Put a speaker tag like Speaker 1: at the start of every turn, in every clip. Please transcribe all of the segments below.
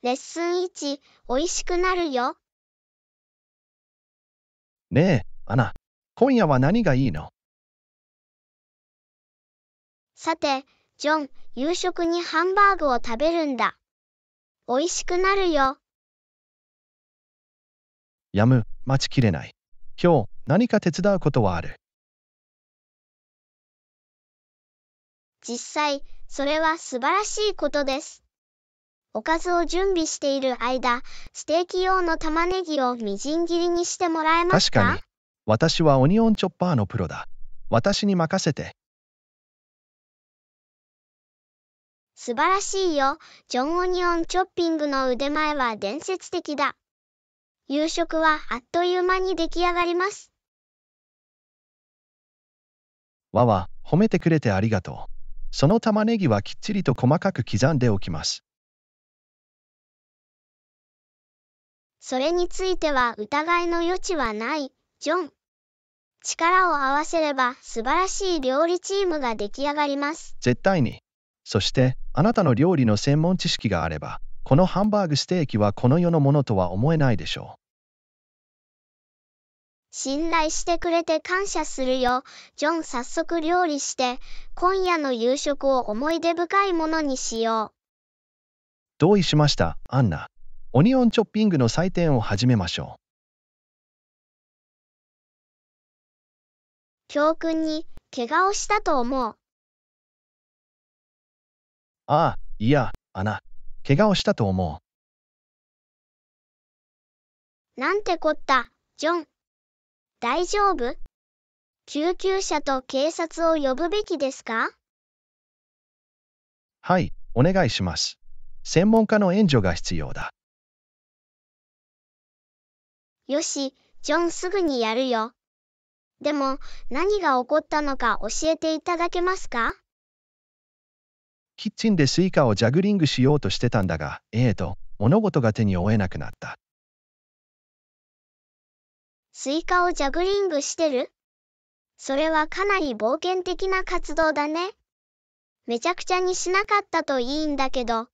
Speaker 1: レッスン1、美味しくなるよ。
Speaker 2: ねえ、アナ、今夜は何がいいの
Speaker 1: さて、ジョン、夕食にハンバーグを食べるんだ。美味しくなるよ。
Speaker 2: やむ、待ちきれない。今日、何か手伝うことはある。
Speaker 1: 実際、それは素晴らしいことです。おかずを準備している間、ステーキ用の玉ねぎをみじん切りにしてもらえますか確
Speaker 3: かに。私はオニオンチョッパーのプロだ。私に任せて。
Speaker 1: 素晴らしいよ。ジョン・オニオンチョッピングの腕前は伝説的だ。夕食はあっという間に出来上がり
Speaker 2: ます。わわ、褒めてくれてありがとう。その玉ねぎはきっちりと細かく刻んでおきます。
Speaker 1: それについては疑いの余地はない、ジョン。力を合わせれば素晴らしい料理チームが出来上がります。
Speaker 3: 絶対に。そして、あなたの料理の専門知識があれば、このハンバーグステーキはこの世のものとは思えないでしょう。
Speaker 1: 信頼してくれて感謝するよ。ジョン早速料理して、今夜の夕食を思い出深いものにしよう。
Speaker 3: 同意しました、
Speaker 2: アンナ。オニオンチョッピングの採点を始めましょう。
Speaker 1: 教訓に怪我をしたと思う。
Speaker 2: ああ、いや、アナ、怪我をしたと思
Speaker 1: う。なんてこった、ジョン。大丈夫救急車と警察を呼ぶべきですか
Speaker 2: はい、お願いします。専門家の援助が必要だ。よし、ジョンすぐに
Speaker 1: やるよ。でも、何が起こったのか教えていただけますか
Speaker 2: キッチンでスイカをジャグリングしようとしてたんだが、ええー、と、物事が手に負えなくなった。
Speaker 1: スイカをジャグリングしてるそれはかなり冒険的な活動だね。めちゃくちゃにしなかったといいんだけど。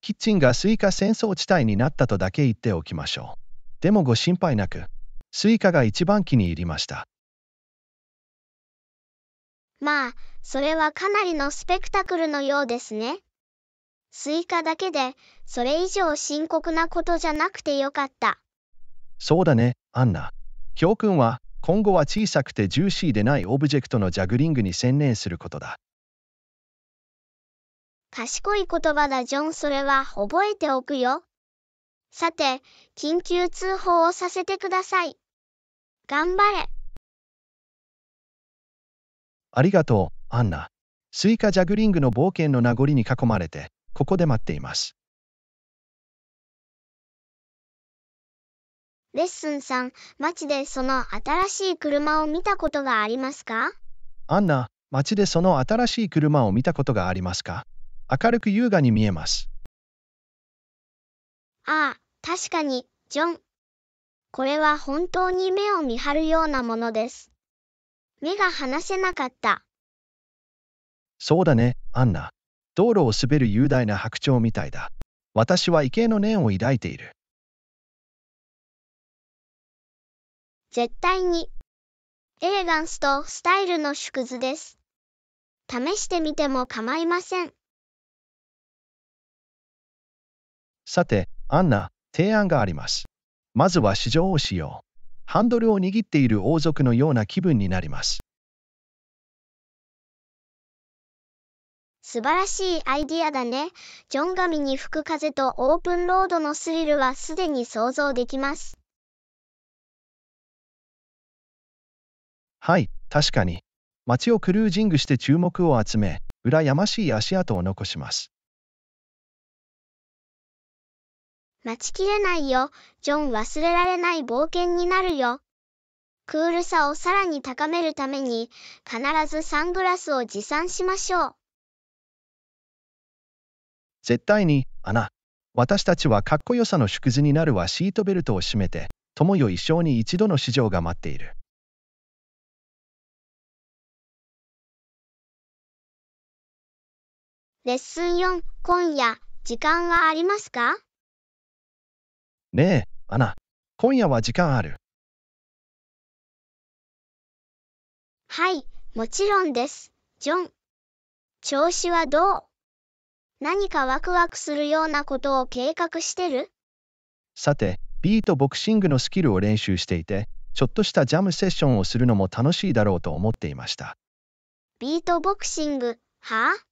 Speaker 3: キッチンがスイカ戦争地帯になったとだけ言っておきましょう。でもご心配なく、スイカが一番気に入りました。
Speaker 1: まあ、それはかなりのスペクタクルのようですね。スイカだけで、それ以上深刻なことじゃなくてよかった。
Speaker 3: そうだね、アンナ。教訓は、今後は小さくてジューシーでないオブジェクトのジャグリングに専念することだ。
Speaker 1: 賢い言葉だ、ジョン。それは覚えておくよ。さて、緊急通報をさせてください。頑張れ。
Speaker 2: ありがとう、アンナ。スイカジャグリングの冒険の名残に囲まれて、ここで待っています。
Speaker 1: レッスンさん、街でその新しい車を見たことがありますか
Speaker 2: アンナ、街でそ
Speaker 3: の新しい車を見たことがありますか明るく優雅に見えます。
Speaker 1: ああ、確かに、ジョン。これは本当に目を見張るようなものです。目が離せなかった。
Speaker 2: そうだね、アンナ。道路を滑る雄大な白鳥みたいだ。私は畏敬の念を抱いている。
Speaker 1: 絶対に。エレガンスとスタイルの縮図です。試してみても構いません。
Speaker 3: さて、アンナ、提案があります。まずは試乗をしよう。ハンドルを握っている王族のような気分になります。
Speaker 1: 素晴らしいアイディアだね。ジョンガミに吹く風とオープンロードのスリルはすでに想像できます。
Speaker 2: はい、確かに。街をクルージングして注目を集め、羨ましい足跡を残します。
Speaker 1: 待ちきれないよ、ジョン忘れられない冒険になるよ。クールさをさらに高めるために、必ずサングラスを持参しましょう。
Speaker 3: 絶対に、アナ。私たちはかっこよさの縮図になるはシートベルトを締めて、友よ一生に一度の市
Speaker 2: 場が待っている。レッスン4、今夜、時間はありますかねえ、アナ、今夜は時間ある。はい、もちろんです、ジョ
Speaker 1: ン。調子はどう何かワクワクするようなことを計画してる
Speaker 3: さて、ビートボクシングのスキルを練習していて、ちょっとしたジャムセッションをするのも楽しいだろうと思っていました。
Speaker 1: ビートボクシング、はあ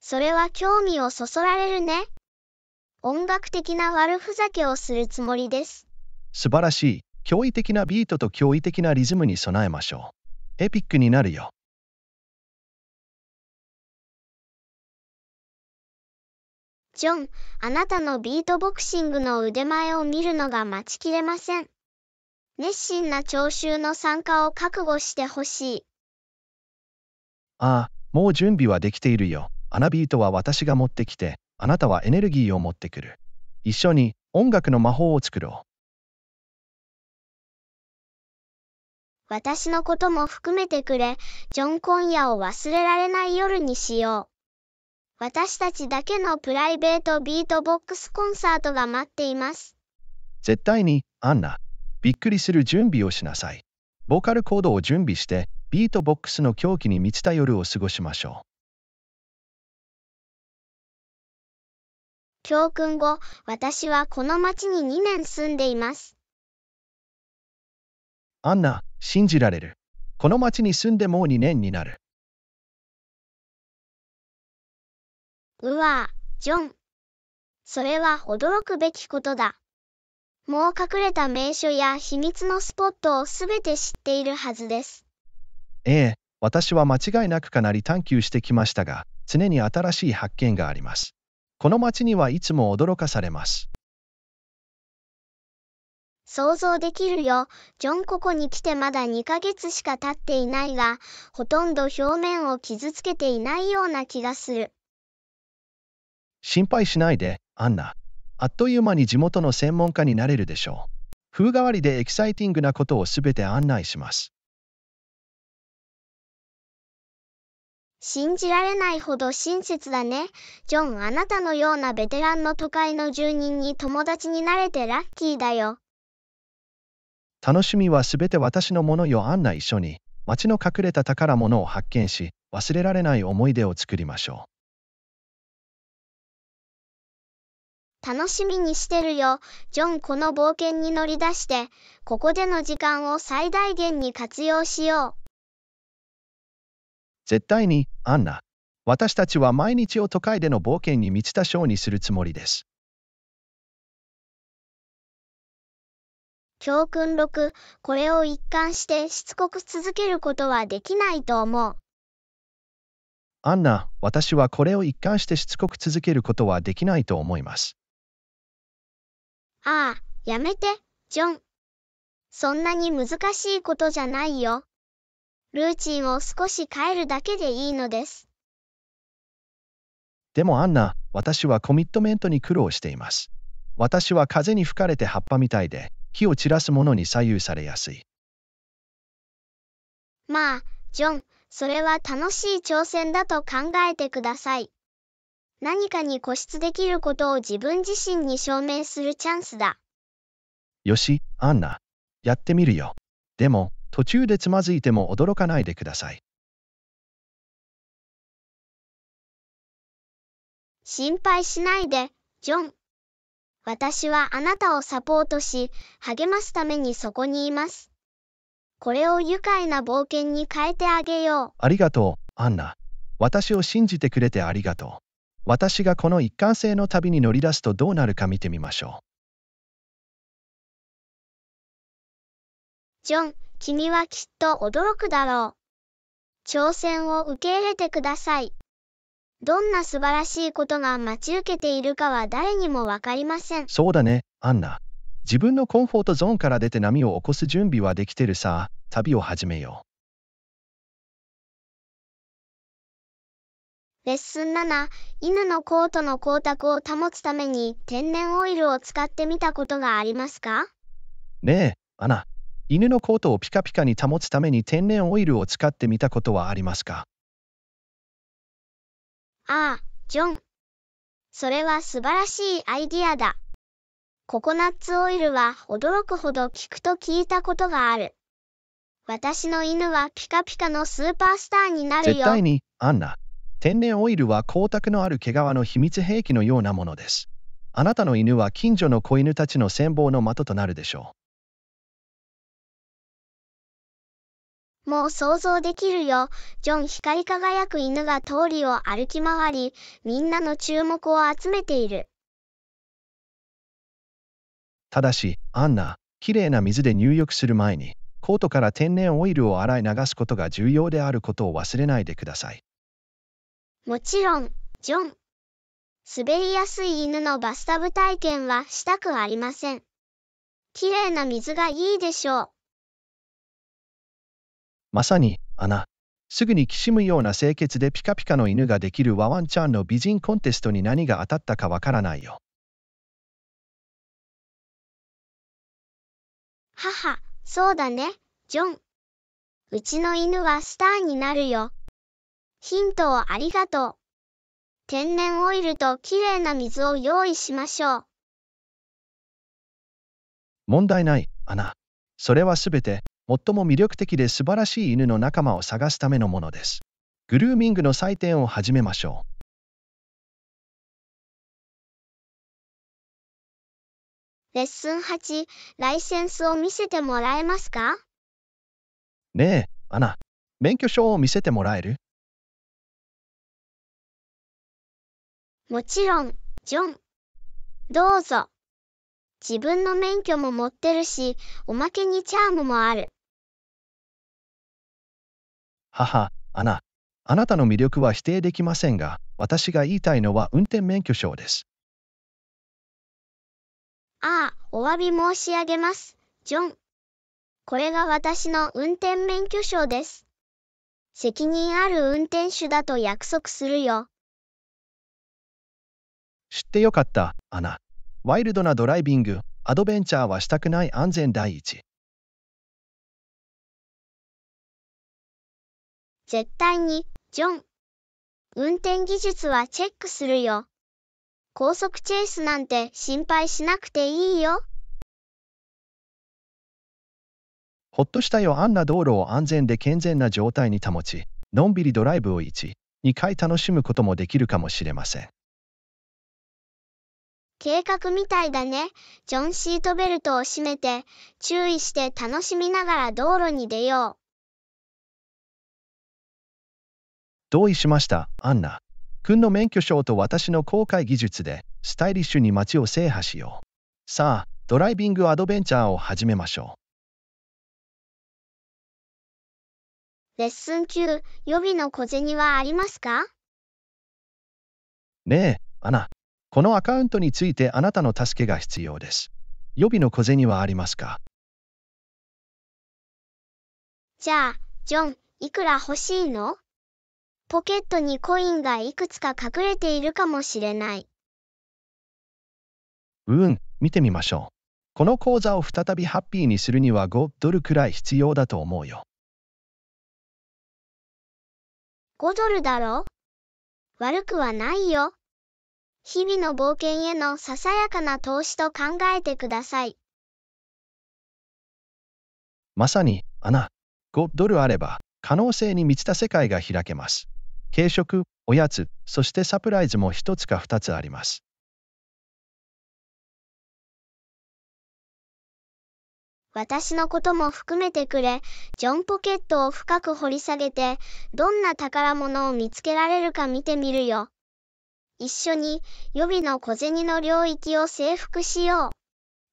Speaker 1: それは興味をそそられるね。音楽的な悪ふざけをするつもりです。
Speaker 3: 素晴らしい。驚異的なビ
Speaker 2: ートと驚異的なリズムに備えましょう。エピックになるよ。
Speaker 1: ジョン、あなたのビートボクシングの腕前を見るのが待ちきれません。熱心な聴衆の参加を覚悟してほしい。
Speaker 2: ああ、
Speaker 3: もう準備はできているよ。アナビートは私が持ってきて、あなたはエネルギーを持ってくる。
Speaker 2: 一緒に音楽の魔法を作ろう。
Speaker 1: 私のことも含めてくれ、ジョンコンヤを忘れられない夜にしよう。私たちだけのプライベートビートボックスコンサートが待っています。
Speaker 3: 絶対に、アンナ、びっくりする準備
Speaker 2: をしなさい。ボーカルコードを準備して、ビートボックスの狂気に満ちた夜を過ごしましょう。
Speaker 1: 教訓後、私はこの町に2年住んでいます。
Speaker 2: アンナ、信じられる。この町に住んでもう2年になる。
Speaker 1: うわジョン。それは驚くべきことだ。もう隠れた名所や秘密のスポットをすべて知っているはずです。
Speaker 3: ええ、私は間違いなくかなり探求してきましたが、常に新しい発見があります。この街にはいつも驚かされます。
Speaker 1: 想像できるよ。ジョンここに来てまだ2ヶ月しか経っていないが、ほとんど表面を傷つけていないような気がする。
Speaker 3: 心配しないで、アンナ。あっという間に地元の専門家になれるでしょう。風変わりでエキサイティングなことをすべて案内します。
Speaker 1: 信じられないほど親切だね。ジョン、あなたのようなベテランの都会の住人に友達になれてラッキーだよ。
Speaker 3: 楽しみはすべて私のものよ、アンナ一緒に。街の隠れた宝物を発見し、忘れられない思い出を作りましょ
Speaker 1: う。楽しみにしてるよ。ジョン、この冒険に乗り出して、ここでの時間を最大限に活用しよう。
Speaker 3: 絶対に、アンナ、私たちは毎日を都会での冒険に満ちたショーにするつもりです。
Speaker 1: 教訓6、これを一貫してしつこく続けることはできないと思う。
Speaker 3: アンナ、私はこれを一貫してしつこく続けることはできないと思います。
Speaker 1: ああ、やめて、ジョン。そんなに難しいことじゃないよ。ルーチンを少し変えるだけでいいので
Speaker 3: す。でもアンナ、私はコミットメントに苦労しています。私は風に吹かれて葉っぱみたいで、火を散らすものに左右されやすい。
Speaker 1: まあ、ジョン、それは楽しい挑戦だと考えてください。何かに固執できることを自分自身に証明するチャンスだ。
Speaker 3: よし、アンナ、やってみるよ。
Speaker 2: でも、途中でつまずいても驚かないでください。
Speaker 1: 心配しないで、ジョン。私はあなたをサポートし、励ますためにそこにいます。これを愉快な冒険に変えてあげよう。
Speaker 3: ありがとう、アンナ。私を信じてくれてありがとう。私がこの一貫性の旅に乗り出すとどうな
Speaker 2: るか見てみましょう。
Speaker 1: ジョン、君はきっと驚くだろう。挑戦を受け入れてください。どんな素晴らしいことが待ち受けているかは誰にもわかりません。
Speaker 3: そうだね、アンナ。自分のコンフォートゾーンから出て波を起こす準備は
Speaker 2: できてるさ。旅を始めよ
Speaker 1: う。レッスン7、犬のコートの光沢を保つために天然オイルを使ってみたことがありますか
Speaker 3: ねえ、アナ。犬のコートをピカピカに保つために天然オイルを使ってみたことはありますか
Speaker 1: ああ、ジョン。それは素晴らしいアイディアだ。ココナッツオイルは驚くほど効くと聞いたことがある。私の犬はピカピカのスーパースターになるよ。絶対に、
Speaker 3: アンナ。天然オイルは光沢のある毛皮の秘密兵器のようなものです。あなたの犬は近所の子犬たちの戦望の的となるでしょう
Speaker 1: もう想像できるよ。ジョン光り輝く犬が通りを歩き回り、みんなの注目を集めている。
Speaker 3: ただし、アンナ、きれいな水で入浴する前に、コートから天然オイルを洗い流すことが重要であることを忘れないでください。
Speaker 1: もちろん、ジョン。滑りやすい犬のバスタブ体験はしたくありません。きれいな水がいいでしょう。
Speaker 3: まさに穴。すぐにきしむような清潔でピカピカの犬ができるワワンちゃんの美人コンテストに何が当たったかわからないよ。
Speaker 2: 母、
Speaker 1: そうだね、ジョン。うちの犬はスターになるよ。ヒントをありがとう。天然オイルときれいな水を用意しましょう。
Speaker 3: 問題ない、アナ。それはすべて、最も魅力的で素晴らしい犬の仲間を探すためのものです。グルーミングの
Speaker 2: 採点を始めましょ
Speaker 1: う。レッスン8、ライセンスを見せてもらえますか
Speaker 2: ねえ、アナ、免許証を見せてもらえるもちろん、ジョン。
Speaker 1: どうぞ。自分の免許も持ってるし、おまけにチャームもあ
Speaker 3: る。母、アナ、あなたの魅力は否定できませんが、私が言いたいのは運転免許証です。
Speaker 1: ああ、お詫び申し上げます、ジョン。これが私の運転免許証です。責任ある運転手だと約束するよ。
Speaker 3: 知ってよかった、アナ。
Speaker 2: ワイルドなドライビング、アドベンチャーはしたくない安全第一。絶対に、ジョン。
Speaker 1: 運転技術はチェックするよ。高速チェイスなんて心配しなくていいよ。
Speaker 3: ほっとしたよあんな道路を安全で健全な状態に保ち、のんびりドライブを1、2回楽しむこともできるかもしれません。
Speaker 1: 計画みたいだね。ジョンシートベルトを締めて、注意して楽しみながら道路に出よう。
Speaker 2: 同意しま
Speaker 3: した、アンナ。君の免許証と私の航海技術で、スタイリッシュに街を制覇しよう。さあ、ドライビングアドベンチャーを始めましょ
Speaker 1: う。レッスン9、予備の小銭はありますか
Speaker 2: ねえ、アナ。このアカウントについてあな
Speaker 3: たの助けが必要です。予備の小銭はありますか
Speaker 1: じゃあ、ジョン、いくら欲しいのポケットにコインがいくつか隠れているかもしれない。
Speaker 3: うん、見てみましょう。この講座を再びハッピーにするには5ドルくらい
Speaker 2: 必要だと思うよ。
Speaker 1: 5ドルだろ悪くはないよ。日々の冒険へのささやかな投資と考えてください。
Speaker 2: ま
Speaker 3: さに、アナ、5ドルあれば、可能性に満ちた世界が開けます。軽
Speaker 2: 食、おやつ、そしてサプライズも一つか二つあります。
Speaker 1: 私のことも含めてくれ、ジョンポケットを深く掘り下げて、どんな宝物を見つけられるか見てみるよ。一緒に予備の小銭の領域を征服しよう。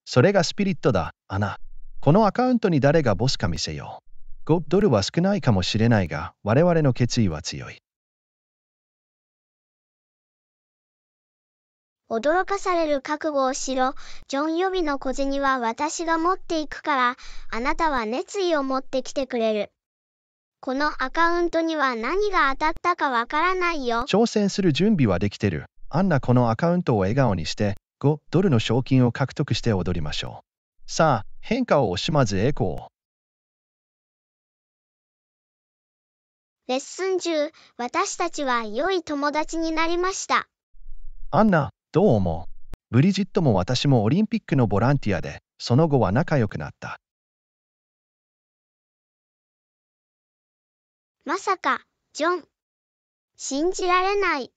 Speaker 3: それがスピリットだ、アナ。このアカウントに誰がボスか
Speaker 2: 見せよう。5ドルは少ないかもしれないが、我々の決意は強い。
Speaker 1: 驚かされる覚悟をしろ、ジョン予備の小銭は私が持っていくから、あなたは熱意を持ってきてくれる。このアカウントには何が当たったかわからないよ。
Speaker 3: 挑戦する準備はできてる。アンナこのアカウントを笑顔にして、5ドルの賞金を獲得して踊りましょう。さあ、変化を惜しまず栄光。
Speaker 1: レッスン中、私たちは良い友達になりました。
Speaker 2: アンナ、どう思うブリジットも私もオリンピックのボランティアで、その後は仲良くなった。
Speaker 1: まさか、ジョン。信じられない。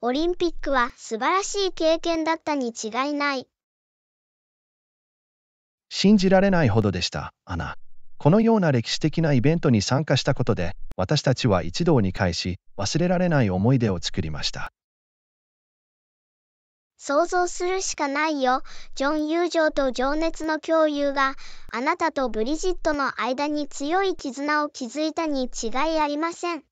Speaker 1: オリンピックは素晴らしい経験だったに違いない。
Speaker 3: 信じられないほどでした、アナ。このような歴史的なイベントに参加したことで、私たちは一堂に会し、忘れられない思い出を作りました。
Speaker 1: 想像するしかないよ。ジョン友情と情熱の共有があなたとブリジットの間に強い絆を築いたに違いありません。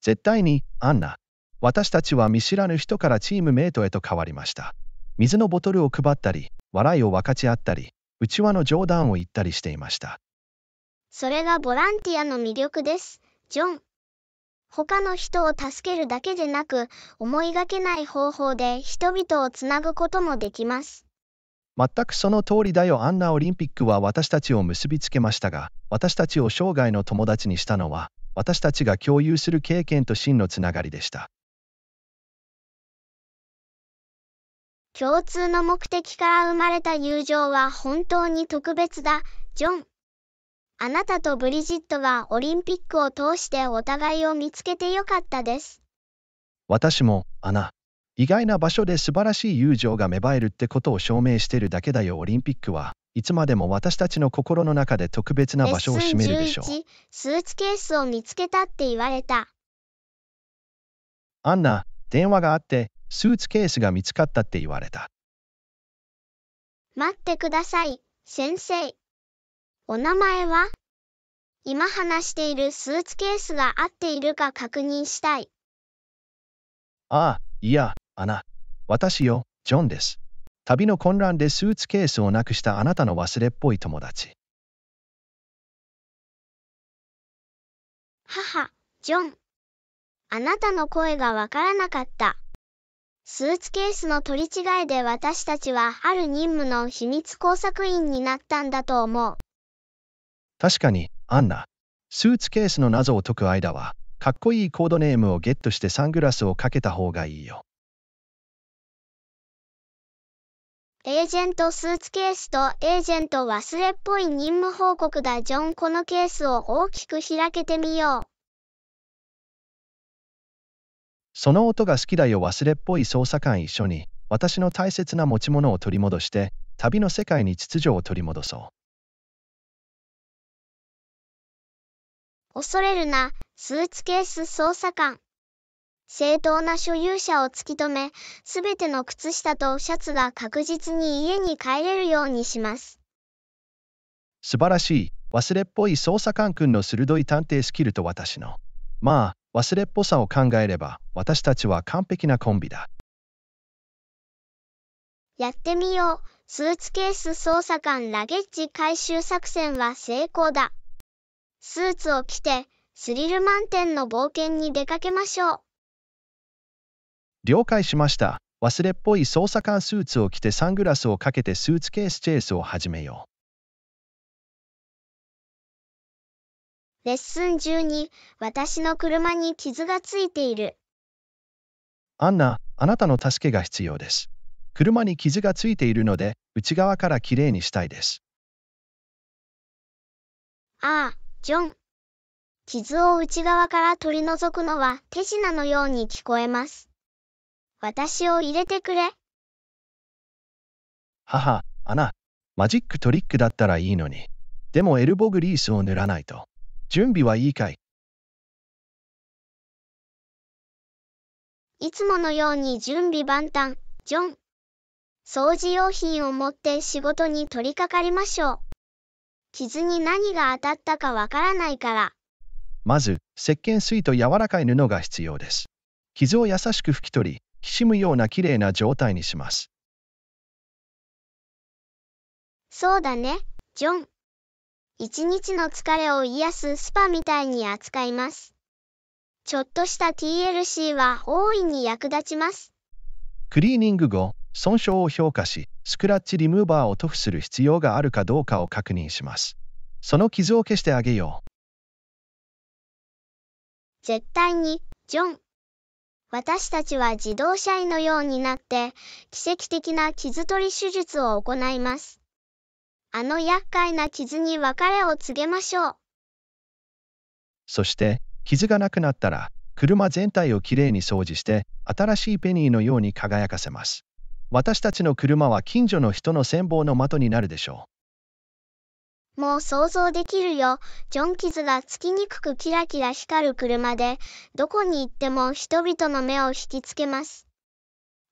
Speaker 3: 絶対に、アンナ。私たちは見知らぬ人からチームメイトへと変わりました。水のボトルを配ったり、笑いを分かち合ったり、うちわの冗談を言ったりしていました。
Speaker 1: それがボランティアの魅力です、ジョン。他の人を助けるだけでなく、思いがけない方法で人々をつなぐこともできます。
Speaker 3: 全くその通りだよ、アンナオリンピックは私たちを結びつけましたが、私たちを生涯の友達にしたのは、私たちが共有する経験と真のつながりでした。
Speaker 1: 共通の目的から生まれた友情は本当に特別だ、ジョン。あなたとブリジットはオリンピックを通してお互いを見つけてよかったです。
Speaker 3: 私も、アナ。意外な場所で素晴らしい友情が芽生えるってことを証明してるだけだよ、オリンピックは。いつまでも私たちの心の中で特別な場所を占めるでしょう。
Speaker 1: スーツケースを見つけたって言われた。
Speaker 3: アンナ、電話があって、スーツケースが見つかったって言われた。
Speaker 1: 待ってください、先生。お名前は今話しているスーツケースが合っているか確認したい。
Speaker 3: ああ、いや、アナ。私よ、ジョンです。旅の混乱でスーツケースをなくしたあなたの忘れっぽい友達。
Speaker 2: 母、
Speaker 1: ジョン。あなたの声がわからなかった。スーツケースの取り違いで私たちはある任務の秘密工作員になったんだと思う。
Speaker 3: 確かに、アンナ、スーツケースの謎を解く間は、かっこいいコードネームをゲットしてサングラスをかけた方がいいよ。
Speaker 1: エージェントスーツケースとエージェント忘れっぽい任務報告だジョンこのケースを大きく開けてみよう。
Speaker 3: その音が好きだよ忘れっぽい捜査官一緒に私の大切な持ち物を取り戻して旅の世界に秩序を取り戻そう。
Speaker 1: 恐れるな、スーツケース捜査官。正当な所有者を突き止め、すべての靴下とシャツが確実に家に帰れるようにします。
Speaker 3: 素晴らしい、忘れっぽい捜査官君の鋭い探偵スキルと私の。まあ、忘れっぽさを考えれば、私たちは完璧なコンビだ。
Speaker 1: やってみよう。スーツケース捜査官ラゲッジ回収作戦は成功だ。スーツを着て、スリル満点の冒険に出かけましょう。
Speaker 3: 了解しました。忘れっぽい捜査官スーツを着てサングラスをかけてスーツケースチェイスを始めよ
Speaker 1: う。レッスン12、私の車に傷がついている。
Speaker 2: アンナ、あなたの助けが必要です。
Speaker 3: 車に傷がついているので、内側からきれいにしたいです。
Speaker 1: ああ、ジョン。傷を内側から取り除くのは手品のように聞こえます。私を入れてくれ。
Speaker 3: 母、アナ、マジックトリックだったらいいのに。でもエルボグリースを塗らないと。準備はいいかい
Speaker 1: いつものように準備万端、ジョン。掃除用品を持って仕事に取り掛かりましょう。傷に何が当たったかわからないから。
Speaker 3: まず、石鹸水と柔らかい布が必要です。傷を優しく拭き取り、きしむようなきれいな状態にします。
Speaker 1: そうだね、ジョン。一日の疲れを癒すスパみたいに扱います。ちょっとした TLC は大いに役立ちます。
Speaker 3: クリーニング後、損傷を評価し、スクラッチリムーバーを塗布する必要があるかどうかを確認します。その傷を消してあげよう。
Speaker 1: 絶対に、ジョン。私たちは自動車医のようになって、奇跡的な傷取り手術を行います。あの厄介な傷に別れを告げましょう。
Speaker 3: そして、傷がなくなったら、車全体をきれいに掃除して、新しいペニーのように輝かせます。私たちの車は近所の人の戦望の的になるでしょ
Speaker 1: う。もう想像できるよ。ジョンキズがつきにくくキラキラ光る車で、どこに行っても人々の目を引きつけます。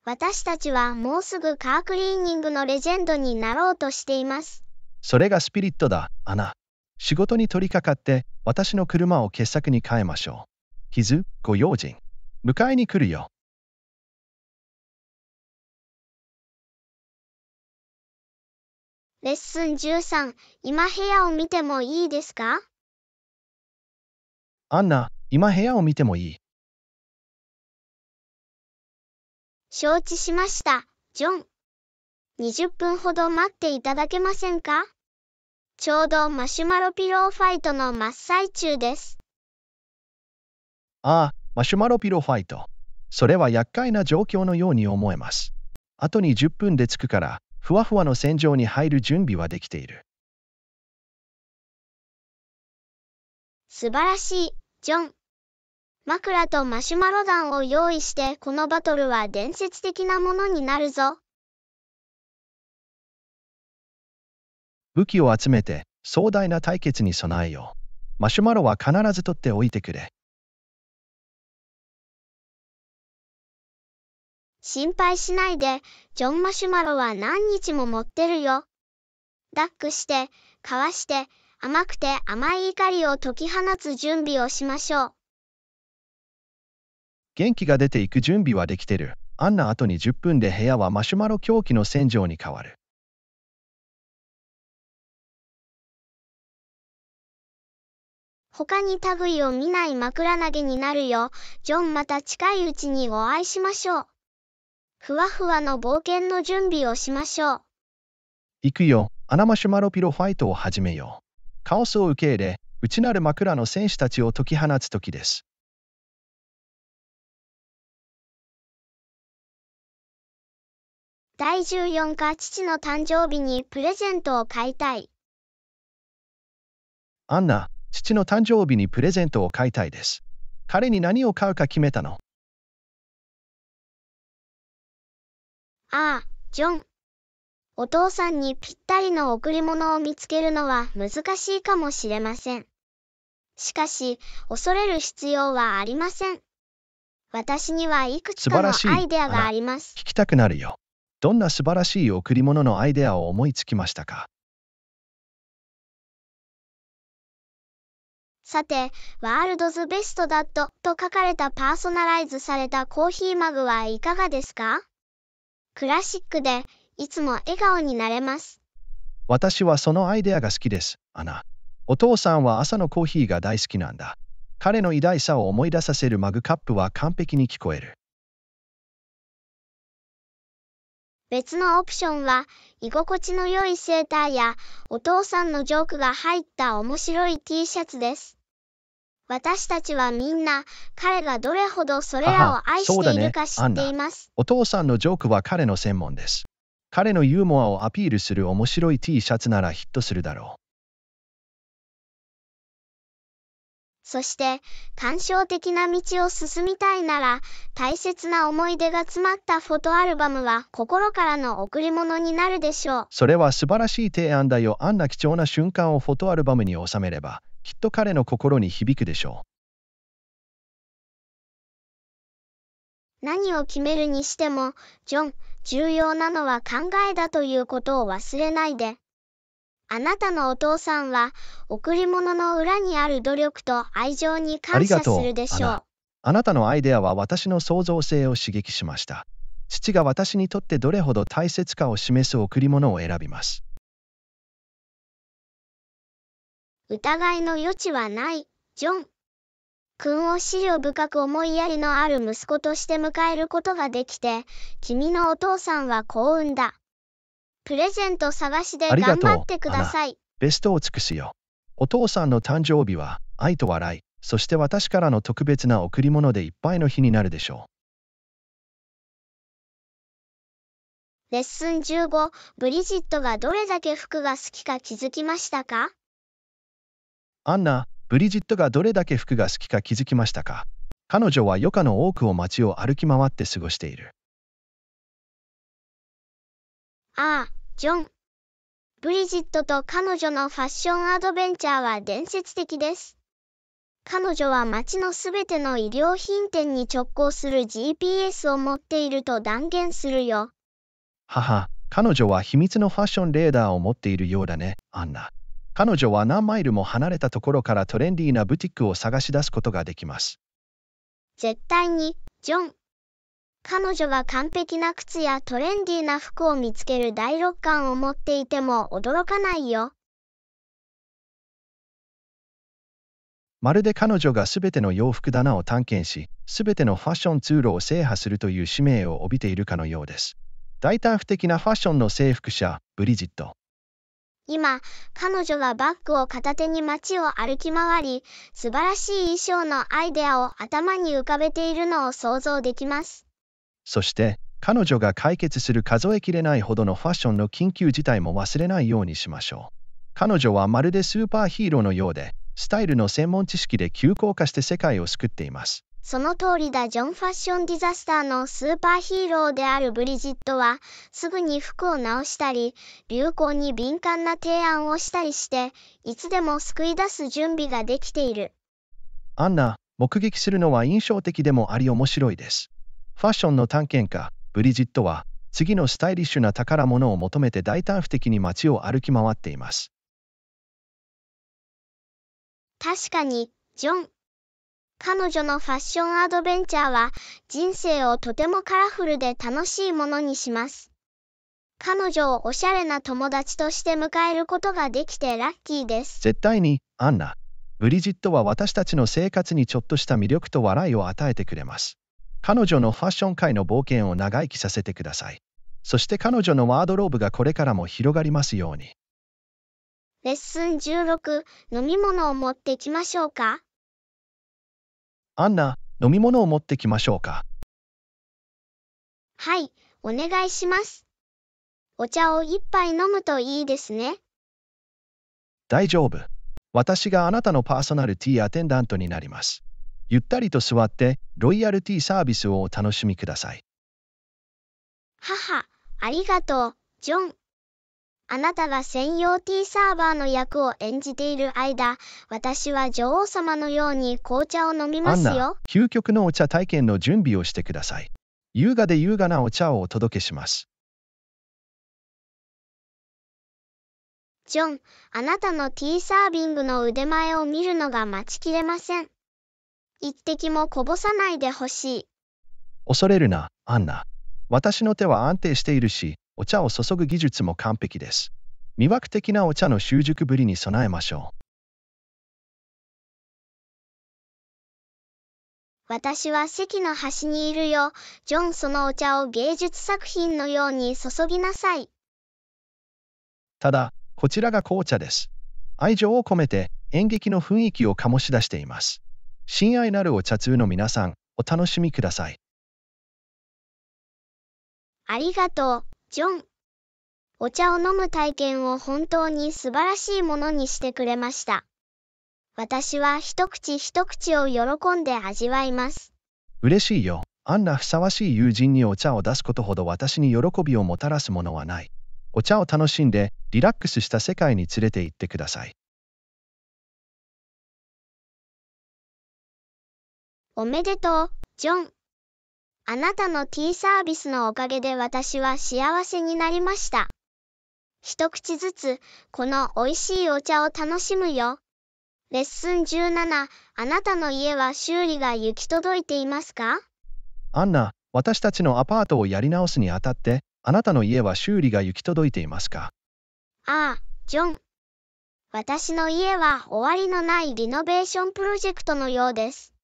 Speaker 1: 私たちはもうすぐカークリーニングのレジェンドになろうとしています。
Speaker 3: それがスピリットだ、アナ。仕事に取り掛かって、私の車を傑作に変えましょう。
Speaker 2: 傷、ご用心。迎えに来るよ。レッスン13、今部
Speaker 1: 屋を見てもいいですか
Speaker 2: アンナ、今部屋を見てもいい。
Speaker 1: 承知しました、ジョン。20分ほど待っていただけませんかちょうどマシュマロピローファイトの真っ最中です。
Speaker 3: ああ、マシュマロピローファイト。それは厄介な状況のように思えます。
Speaker 2: あとに10分で着くから、ふわふわの戦場に入る準備はできている。
Speaker 1: 素晴らしい、ジョン。枕とマシュマロ弾を用意して、このバトルは伝説的なものになるぞ。
Speaker 2: 武器を集めて、壮大な対決に備えよう。マシュマロは必ず取っておいてくれ。
Speaker 1: 心配しないで、ジョン・マシュマロは何日も持ってるよ。ダックして、かわして、甘くて甘い怒りを解き放つ準備をしましょう。
Speaker 2: 元気が出ていく準備はできてる。あんな後に10分で部屋はマシュマロ狂気の戦場に変わる。
Speaker 1: 他に類を見ない枕投げになるよ。ジョンまた近いうちにお会いしましょう。ふわふわの冒険の準備をしましょう。
Speaker 3: 行くよ、アナマシュマロピロファイトを始め
Speaker 2: よう。カオスを受け入れ、内なる枕の戦士たちを解き放つ時です。
Speaker 1: 第14課父の誕生日にプレゼントを買いたい。
Speaker 2: アンナ、父の誕生日にプレゼントを買いたいです。彼に何を買うか決めたの
Speaker 1: ああ、ジョン。お父さんにぴったりの贈り物を見つけるのは難しいかもしれません。しかし、恐れる必要はありません。私にはいくつかのアイデアがあります。
Speaker 3: 聞きたくなるよ。どんな素晴らしい贈り物のアイデアを思いつきましたか
Speaker 1: さて、ワールドズベストダットと書かれたパーソナライズされたコーヒーマグはいかがですかクラシックで、いつも笑顔になれます。
Speaker 3: 私はそのアイデアが好きです、アナ。お父さんは朝のコーヒーが大好きなんだ。彼の偉大さを思い出させるマグカップは完璧に聞こえる。
Speaker 1: 別のオプションは、居心地の良いセーターや、お父さんのジョークが入った面白い T シャツです。私たちはみんな彼がどれほどそれらを愛しているか知っています。
Speaker 3: ね、お父さんのジョークは彼の専門です。彼のユーモアをアピールする面白い T シャツならヒットするだろう。
Speaker 1: そして、感傷的な道を進みたいなら、大切な思い出が詰まったフォトアルバムは心からの贈り物になるでしょう。
Speaker 3: それは素晴らしい提案だよ。あんな貴重な瞬間をフォトアルバムに収めれば、きっと彼の心に響くでしょう。
Speaker 1: 何を決めるにしても、ジョン、重要なのは考えだということを忘れないで。あなたのお父さんは、贈り物の裏にある努力と愛情に感謝するでしょう。
Speaker 3: あなたのアイデアは私の創造性を刺激しました。父が私にとってどれほど大切かを示す贈り物を選びます。
Speaker 1: 疑いの余地はない、ジョン。君を資料深く思いやりのある息子として迎えることができて、君のお父さんは幸運だ。プレゼント探しで頑張ってください。
Speaker 3: ベストを尽くすよ。お父さんの誕生日は愛と笑い、そして私からの特別な贈り物でいっぱいの日になるでしょ
Speaker 1: う。レッスン15、ブリジットがどれだけ服が好きか気づきましたか
Speaker 3: アンナ、ブリジットがどれだけ服が好きか気づきましたか彼女は余暇の多くを街を歩き回って過ごしている。
Speaker 1: ああ、ジョン。ブリジットと彼女のファッションアドベンチャーは伝説的です。彼女は街のすべての衣料品店に直行する GPS を持っていると断言するよ。
Speaker 3: 母、彼女は秘密のファッションレーダーを持っているようだね、アンナ。彼女は何マイルも離れたところからトレンディーなブティックを探し出すことができます。
Speaker 1: 絶対に、ジョン。彼女は完璧な靴やトレンディーな服を見つける第六感を持っていても驚かないよ。
Speaker 3: まるで彼女が全ての洋服棚を探検し、全てのファッション通路を制覇するという使命を帯びているかのようです。大胆不敵なファッションの征服者、ブリジット。
Speaker 1: 今、彼女はバッグを片手に街を歩き回り、素晴らしい衣装のアイデアを頭に浮かべているのを想像できます。
Speaker 3: そして、彼女が解決する数えきれないほどのファッションの緊急事態も忘れないようにしましょう。彼女はまるでスーパーヒーローのようで、スタイルの専門知識で急降下して世界を救っています。
Speaker 1: その通りだジョンファッションディザスターのスーパーヒーローであるブリジットは、すぐに服を直したり、流行に敏感な提案をしたりして、いつでも救い出す準備ができている。
Speaker 3: アンナ、目撃するのは印象的でもあり面白いです。ファッションの探検家、ブリジットは、次のスタイリッシュな宝物を求めて大胆不敵に街を歩き回っています。
Speaker 1: 確かに、ジョン。彼女のファッションアドベンチャーは人生をとてもカラフルで楽しいものにします。彼女をおしゃれな友達として迎えることができてラッキーで
Speaker 3: す。絶対に、アンナ。ブリジットは私たちの生活にちょっとした魅力と笑いを与えてくれます。彼女のファッション界の冒険を長生きさせてください。そして彼女のワードローブがこれからも広がりますように。
Speaker 1: レッスン16、飲み物を持ってきましょうか
Speaker 3: アンナ、
Speaker 2: 飲み物を持ってきましょうか。
Speaker 1: はい、お願いします。お茶を一杯飲むといいですね。
Speaker 2: 大
Speaker 3: 丈夫。私があなたのパーソナルティーアテンダントになります。ゆったりと座って、ロイヤルティーサービスをお楽しみください。
Speaker 1: 母、ありがとう、ジョン。あなたが専用 T サーバーの役を演じている間、私は女王様のように紅茶を飲みますよ。アンナ、
Speaker 3: 究極のお茶体験の準備をしてください。優雅で優雅なお茶をお届けします。
Speaker 1: ジョン、あなたのティーサービングの腕前を見るのが待ちきれません。一滴もこぼさないでほしい。
Speaker 3: 恐れるな、アンナ。私の手は安定しているし、
Speaker 2: お茶を注ぐ技術も完璧です。魅惑的なお茶の習熟ぶりに備えましょう。
Speaker 1: 私は席の端にいるよ。ジョンそのお茶を芸術作品のように注ぎなさい。
Speaker 3: ただ、こちらが紅茶です。愛情を込めて演劇の雰囲気を醸し出しています。親愛なるお茶通の皆さん、お楽しみください。
Speaker 1: ありがとう。ジョン。お茶を飲む体験を本当に素晴らしいものにしてくれました。私は一口一口を喜んで味わいます。
Speaker 3: 嬉しいよ。あんなふさわしい友人にお茶を出すことほど私に喜びをも
Speaker 2: たらすものはない。お茶を楽しんで、リラックスした世界に連れて行ってください。
Speaker 1: おめでとう、ジョン。あなたの T サービスのおかげで私は幸せになりました。一口ずつ、この美味しいお茶を楽しむよ。レッスン17、あなたの家は修理が行き届いていますか
Speaker 3: アンナ、私たちのアパートをやり直すにあたって、あなたの家は修理が行き届いていますか
Speaker 1: ああ、ジョン。私の家は終わりのないリノベーションプロジェクトのようです。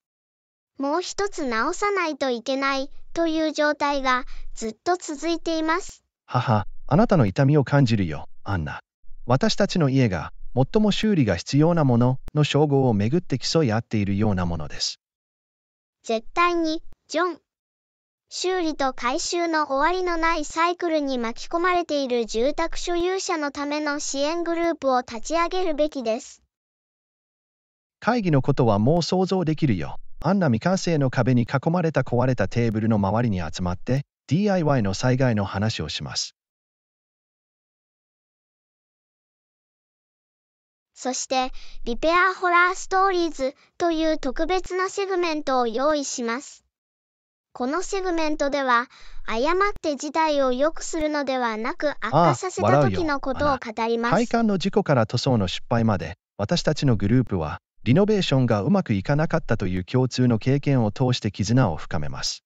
Speaker 1: もう一つ直さないといけないという状態がずっと続いています。
Speaker 3: 母、あなたの痛みを感じるよ、アンナ。私たちの家が最も修理が必要なものの称号をめぐって競い合っているようなものです。
Speaker 1: 絶対に、ジョン。修理と回収の終わりのないサイクルに巻き込まれている住宅所有者のための支援グループを立ち上げるべきで
Speaker 3: す。会議のことはもう想像できるよ。アンナ未完成の
Speaker 2: 壁に囲まれた壊れたテーブルの周りに集まって DIY の災害の話をします。そ
Speaker 1: して、リペアホラーストーリーズという特別なセグメントを用意します。このセグメントでは、誤って事態を良くするのではなく悪化させた時のことを語ります。体
Speaker 3: 幹の事故から塗装の失敗まで、私たちのグループはリノベーションがうまくいかなかったという共通の経験を通して絆を深めます。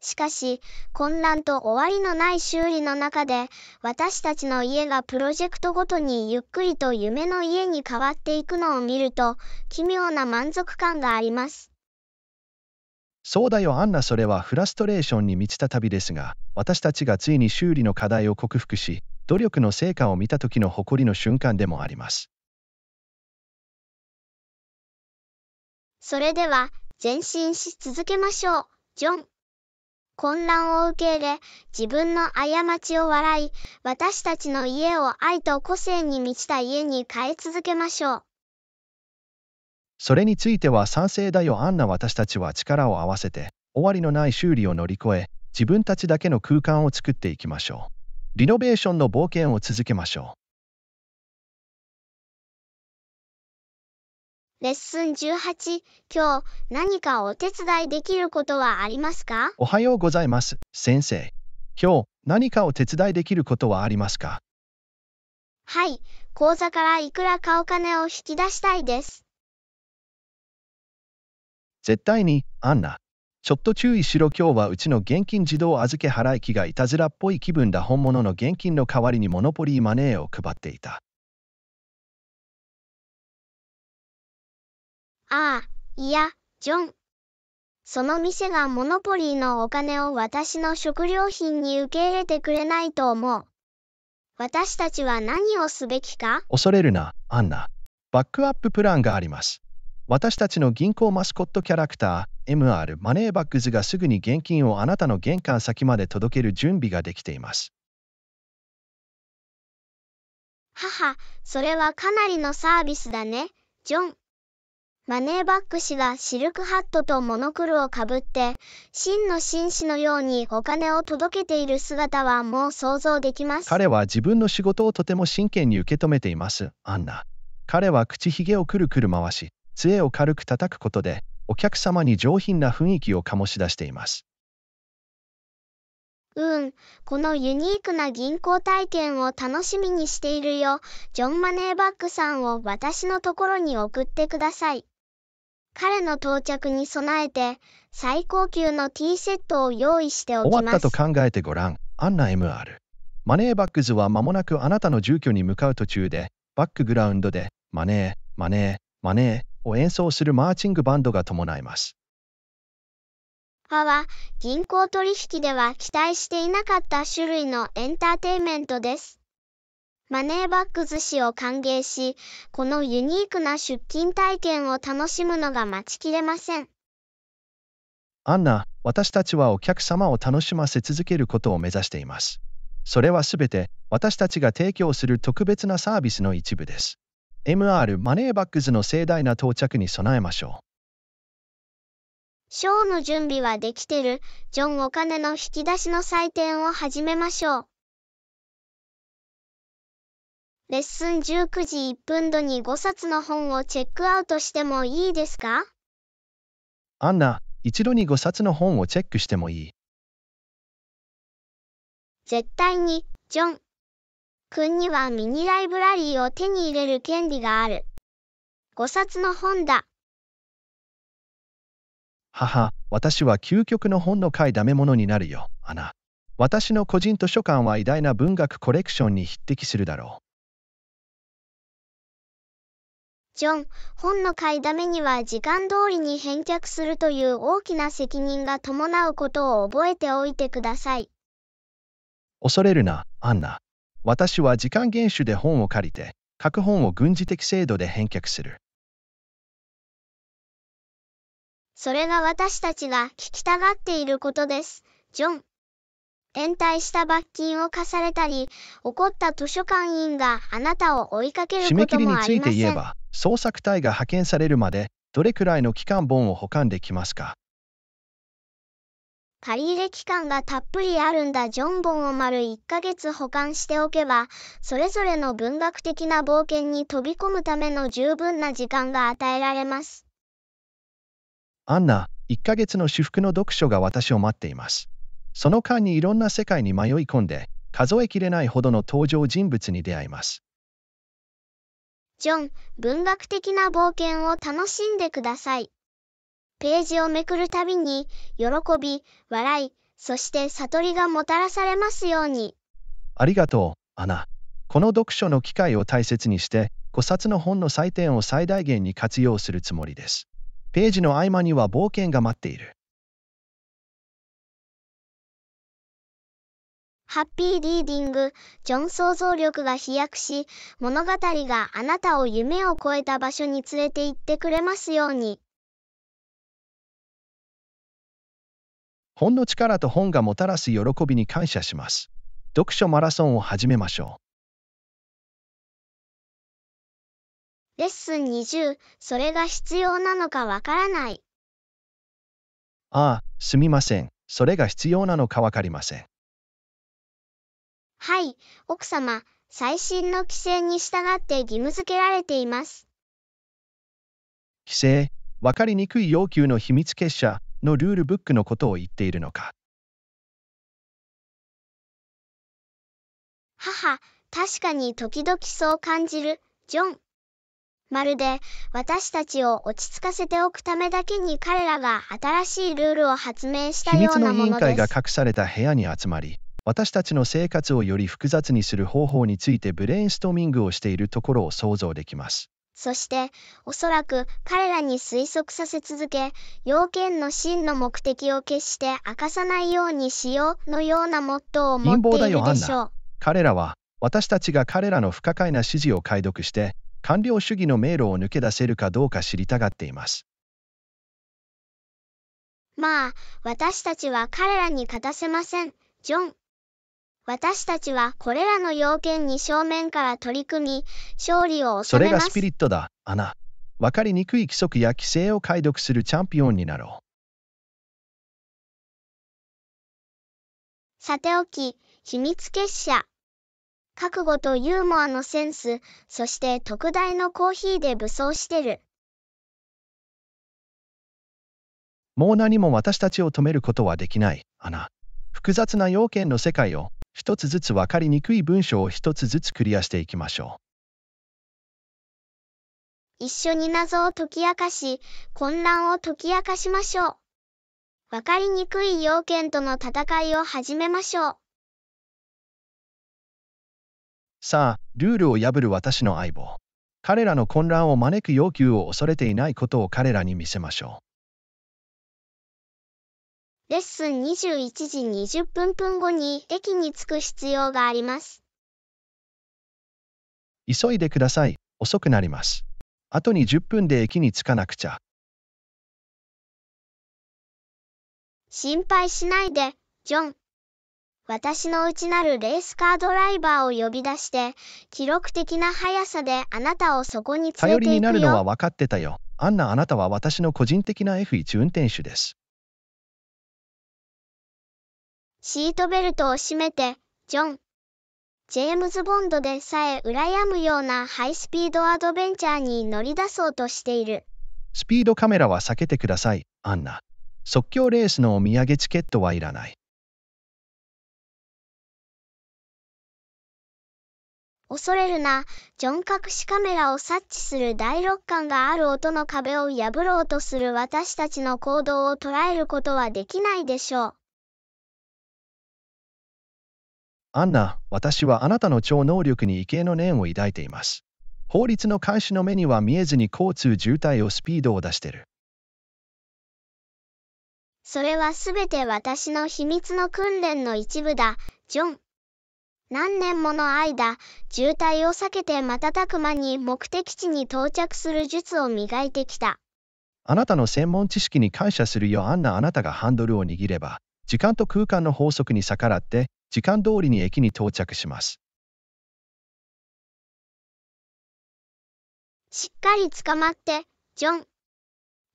Speaker 1: しかし、混乱と終わりのない修理の中で、私たちの家がプロジェクトごとにゆっくりと夢の家に変わっていくのを見ると、奇妙な満足感があります。
Speaker 3: そうだよアンナそれはフラストレーションに満ちた旅ですが、私たちがついに修理の課題を克服し、努力の成果を見た時の
Speaker 2: 誇りの瞬間でもあります。
Speaker 1: それでは、前進し続けましょう、ジョン。混乱を受け入れ、自分の過ちを笑い、私たちの家を愛と個性に満ちた家に変え続けましょう。
Speaker 3: それについては賛成だよアンナ。私たちは力を合わせて、終わりのない修理を乗り越え、自分
Speaker 2: たちだけの空間を作っていきましょう。リノベーションの冒険を続けましょう。
Speaker 1: レッスン18、今日何かお手伝いできることはありますか
Speaker 2: おはようございます、
Speaker 3: 先生。今日何かお手伝いできることはありますかは
Speaker 1: い、口座からいくらかお金を引き出したいです。
Speaker 3: 絶対に、アンナ。ちょっと注意しろ今日はうちの現金自動預け払い機がいたずらっぽい気分だ本物の現金の代わりにモノポリーマネーを配っていた。
Speaker 1: ああ、いや、ジョン。その店がモノポリーのお金を私の食料品に受け入れてくれないと思う。私たちは何をすべきか
Speaker 3: 恐れるな、アンナ。バックアッププランがあります。私たちの銀行マスコットキャラクター、MR マネーバッグズがすぐに現金をあなたの玄関先まで届ける準備ができています。
Speaker 1: 母、それはかなりのサービスだね、ジョン。マネーバック氏がシルクハットとモノクルをかぶって、真の紳士のようにお金を届けている姿はもう想像できま
Speaker 3: す。彼は自分の仕事をとても真剣に受け止めています、アンナ。彼は口ひげをくるくる回し、杖を軽く叩くことで、お客様に上品な雰囲気を醸し出しています。
Speaker 1: うん、このユニークな銀行体験を楽しみにしているよ。ジョン・マネーバックさんを私のところに送ってください。彼の到着に備えて、最高級のーセットを用意しておきます。終わった
Speaker 3: と考えてごらん、アンナ MR。マネーバックズは間もなくあなたの住居に向かう途中で、バックグラウンドで、マネー、マネー、マネーを演奏するマーチングバンドが伴います。
Speaker 1: 派は銀行取引では期待していなかった種類のエンターテインメントです。マネーバック寿司を歓迎し、このユニークな出勤体験を楽しむのが待ちきれません。
Speaker 3: アンナ、私たちはお客様を楽しませ続けることを目指しています。それはすべて私たちが提供する特別なサービスの一部です。MR マネーバックズの盛大な到着に備えましょう。
Speaker 1: ショーの準備はできてる。ジョンお金の引き出しの採点を始めましょう。レッスン19時1分度に5冊の本をチェックアウトしてもいいですか
Speaker 2: アンナ、一度に5冊の本をチェックしてもいい。
Speaker 1: 絶対に、ジョン。君にはミニライブラリーを手に入れる権利がある。5冊の本だ。
Speaker 3: 母、私は究極の本のいダメ物になるよ、アナ。私の個人図書館は偉大な文学コレクションに匹敵するだろう。
Speaker 1: ジョン、本の買いだめには時間通りに返却するという大きな責任が伴うことを覚えておいてください。
Speaker 3: 恐れるな、アンナ。私は時間厳守で本を借りて、各本を軍事的制度で返却する。
Speaker 1: それが私たちが聞きたがっていることです、ジョン。延滞した罰金を課されたり、怒った図書館員があなたを追いかけることもありません。締め切りについて言えば、
Speaker 3: 捜索隊が派遣されるまでどれくらいの期間本を保管できますか
Speaker 1: 借入期間がたっぷりあるんだジョ4本を丸1ヶ月保管しておけば、それぞれの文学的な冒険に飛び込むための十分な時間が与えられます。
Speaker 3: アンナ、1ヶ月の至福の読書が私を待っています。その間にいろんな世界に迷い込んで、数えきれないほどの登場人物に出会います。
Speaker 1: ジョン、文学的な冒険を楽しんでください。ページをめくるたびに、喜び、笑い、そして悟りがもたらされますように。
Speaker 3: ありがとう、アナ。この読書の機会を大切にして、5冊の本の採点を最大限に活用するつもりです。ペ
Speaker 2: ージの合間には冒険が待っている。
Speaker 1: ハッピーリーディング、ジョン想像力が飛躍し、物語があなたを夢を超えた場所に連れて行ってくれますように。
Speaker 2: 本の力と本がもたらす喜びに感謝します。読書マラソンを始めましょ
Speaker 1: う。レッスン20、それが必要なのかわからない。
Speaker 3: ああ、すみません。それが必要なのかわかりません。
Speaker 1: はい、奥様、最新の規制に従って義務付けられています。
Speaker 3: 規制、わかりにくい要求の秘密結社のルールブックのことを言っているのか。
Speaker 1: 母、確かに時々そう感じる、ジョン。まるで私たちを落ち着かせておくためだけに彼らが新しいルールを発明したようなものです。秘密の委員会
Speaker 3: が隠された部屋に集まり、私たちの生活をより複雑にする方法についてブレインストーミングをしているところを想像できます。
Speaker 1: そして、おそらく彼らに推測させ続け、要件の真の目的を決して明かさないようにしようのようなモットーを持っているでしょう。
Speaker 3: 彼らは、私たちが彼らの不可解な指示を解読して、官僚主義の迷路を抜け出せるかどうか知りたがっています。
Speaker 1: まあ、私たちは彼らに勝たせません。ジョン。私たちはこれらの要件に正面から取り組み、勝利を収めます。それがスピ
Speaker 3: リットだ、アナ。わかりにくい規則や規制を解読
Speaker 2: するチャンピオンになろう。
Speaker 1: さておき、秘密結社。覚悟とユーモアのセンス、そして特大のコーヒーで武装してる。
Speaker 3: もう何も私たちを止めることはできない、アナ。複雑な要件の世界を一つずつ分かりにくい文章を一つずつクリアしていきましょ
Speaker 1: う。一緒に謎を解き明かし、混乱を解き明かしましょう。分かりにくい要件との戦いを始めましょう。
Speaker 3: さあ、ルールを破る私の相棒。彼らの混乱を招く要求を恐れていないことを彼らに見せまし
Speaker 2: ょう。
Speaker 1: レッスン21時20分分後に駅に着く必要があります。
Speaker 3: 急
Speaker 2: いでください。遅くなります。あとに10分で駅に着かなくちゃ。
Speaker 1: 心配しないで、ジョン。私の内なるレースカードライバーを呼び出して、記録的な速さであなたをそこに連れて行くよ。頼りになるのは
Speaker 3: 分かってたよ。アンナあなたは私の個人的な F1 運転手です。
Speaker 1: シートベルトを締めて、ジョン。ジェームズ・ボンドでさえ羨むようなハイスピードアドベンチャーに乗り出そうとしている。
Speaker 3: スピードカメラは避け
Speaker 2: てください、アンナ。即興レースのお土産チケットはいらない。
Speaker 1: 恐れるな、ジョン隠しカメラを察知する第六感がある音の壁を破ろうとする私たちの行動を捉えることはできないでしょう。
Speaker 3: アンナ、私はあなたの超能力に畏敬の念を抱いています。法律の監視の目には見えずに交通渋滞をスピードを出してる。
Speaker 1: それはすべて私の秘密の訓練の一部だ、ジョン。何年もの間、渋滞を避けて瞬く間に目的地に到着する術を磨いてきた。
Speaker 3: あなたの専門知識に感謝するよ、アンナ。あなたがハンドルを握れば、時間と空間の法則に逆
Speaker 2: らって、時間通りに駅に到着します。
Speaker 1: しっかり捕まって、ジョン。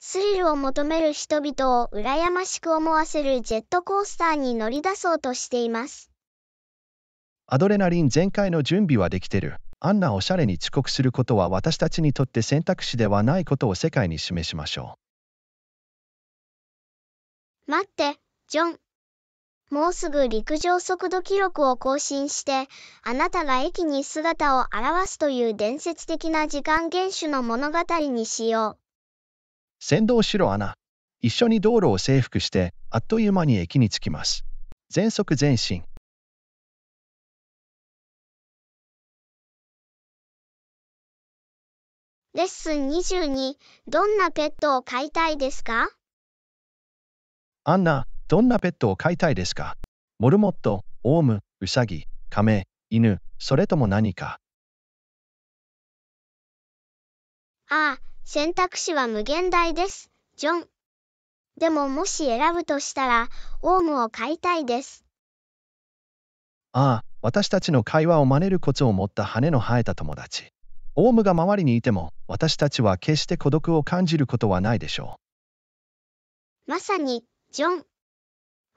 Speaker 1: スリルを求める人々を羨ましく思わせるジェットコースターに乗り出そうとしています。
Speaker 3: アドレナリン全開の準備はできてる。あんなおしゃれに遅刻することは私たちにとって選択肢ではないことを世界に示しましょ
Speaker 1: う。待って、ジョン。もうすぐ陸上速度記録を更新して、あなたが駅に姿を現すという伝説的な時間厳守の物語にしよう。
Speaker 3: 先導しろ、
Speaker 2: アナ。一緒に道路を征服して、あっという間に駅に着きます。全速前進。レッスン22、どんなペットを飼いたい
Speaker 1: ですか
Speaker 3: アンナ、どんなペットを飼いたいですかモルモット、オウム、ウサギ、カメ、犬、それとも何か
Speaker 1: ああ、選択肢は無限大です、ジョン。でももし選ぶとしたら、オウムを飼いたいです。
Speaker 3: ああ、私たちの会話を真似るコツを持った羽の生えた友達。オウムが周りにいても、私たちは決して孤独を感じることはないでしょ
Speaker 1: う。まさに、ジョン。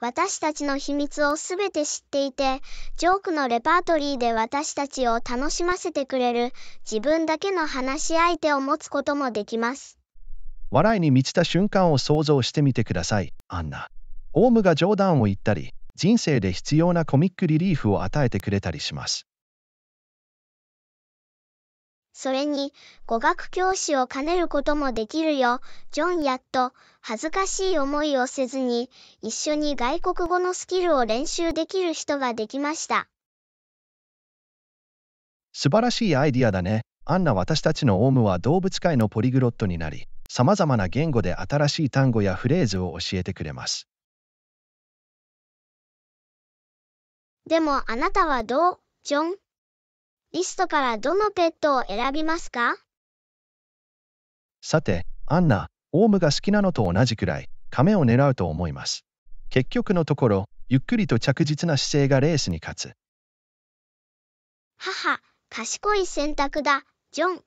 Speaker 1: 私たちの秘密をすべて知っていて、ジョークのレパートリーで私たちを楽しませてくれる、自分だけの話し相手を持つこともできます。
Speaker 3: 笑いに満ちた瞬間を想像してみてください、アンナ。オウムが冗談を言ったり、人生で必要なコミックリリーフを与えてくれたりします。
Speaker 1: それに、語学教師を兼ねることもできるよ。ジョンやっと、恥ずかしい思いをせずに、一緒に外国語のスキルを練習できる人ができました。
Speaker 3: 素晴らしいアイディアだね。アンナ私たちのオウムは動物界のポリグロットになり、様々な言語で新しい単語やフレーズを教えてくれます。
Speaker 1: でもあなたはどう、ジョンリストからどのペットを選びますか
Speaker 3: さて、アンナ、オウムが好きなのと同じくらい、亀を狙うと思います。結局のところ、ゆっくりと着実な姿勢がレースに勝つ。
Speaker 1: 母、賢い選択だ、ジョン。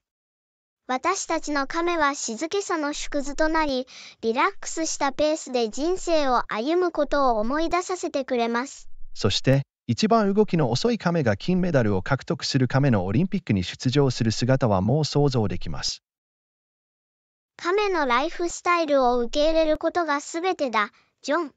Speaker 1: 私たちの亀は静けさの縮図となり、リラックスしたペースで人生を歩むことを思い出させてくれます。
Speaker 3: そして、一番動きの遅い亀が金メダルを獲得する亀のオリンピックに出場する姿はもう想像できます。
Speaker 1: 亀のライフスタイルを受け入れることが全てだ、ジョン。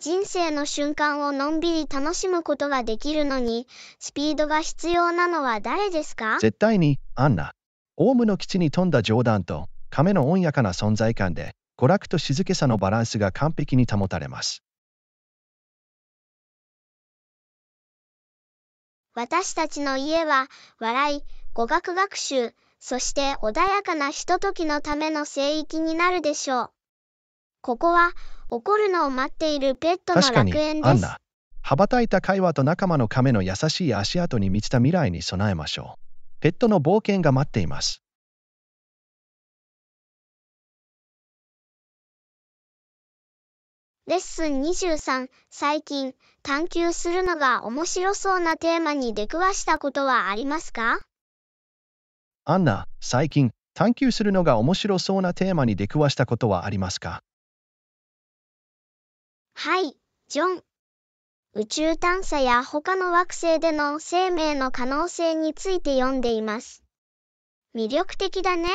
Speaker 1: 人生の瞬間をのんびり楽しむことができるのに、スピードが必要なのは誰ですか絶
Speaker 3: 対に、アンナ。オウムの基地に富んだ冗談と、亀の穏やかな存在感で、
Speaker 2: 娯楽と静けさのバランスが完璧に保たれます。
Speaker 1: 私たちの家は、笑い、語学学習、そして穏やかなひとときのための聖域になるでしょう。ここは、怒るのを待っているペットの楽園で
Speaker 2: す。
Speaker 3: 羽ばたいた会話と仲間の亀の優しい足跡に満ちた未来に備えましょう。ペットの
Speaker 2: 冒険が待っています。レッスン23、最近、探
Speaker 1: 求するのが面白そうなテーマに出くわしたことはありますか
Speaker 3: アンナ、最近、探求するのが面白そうなテーマに出くわしたことはあり
Speaker 2: ますか
Speaker 1: はい、ジョン。宇宙探査や他の惑星での生命の可能性について読んでいます。魅力的だね。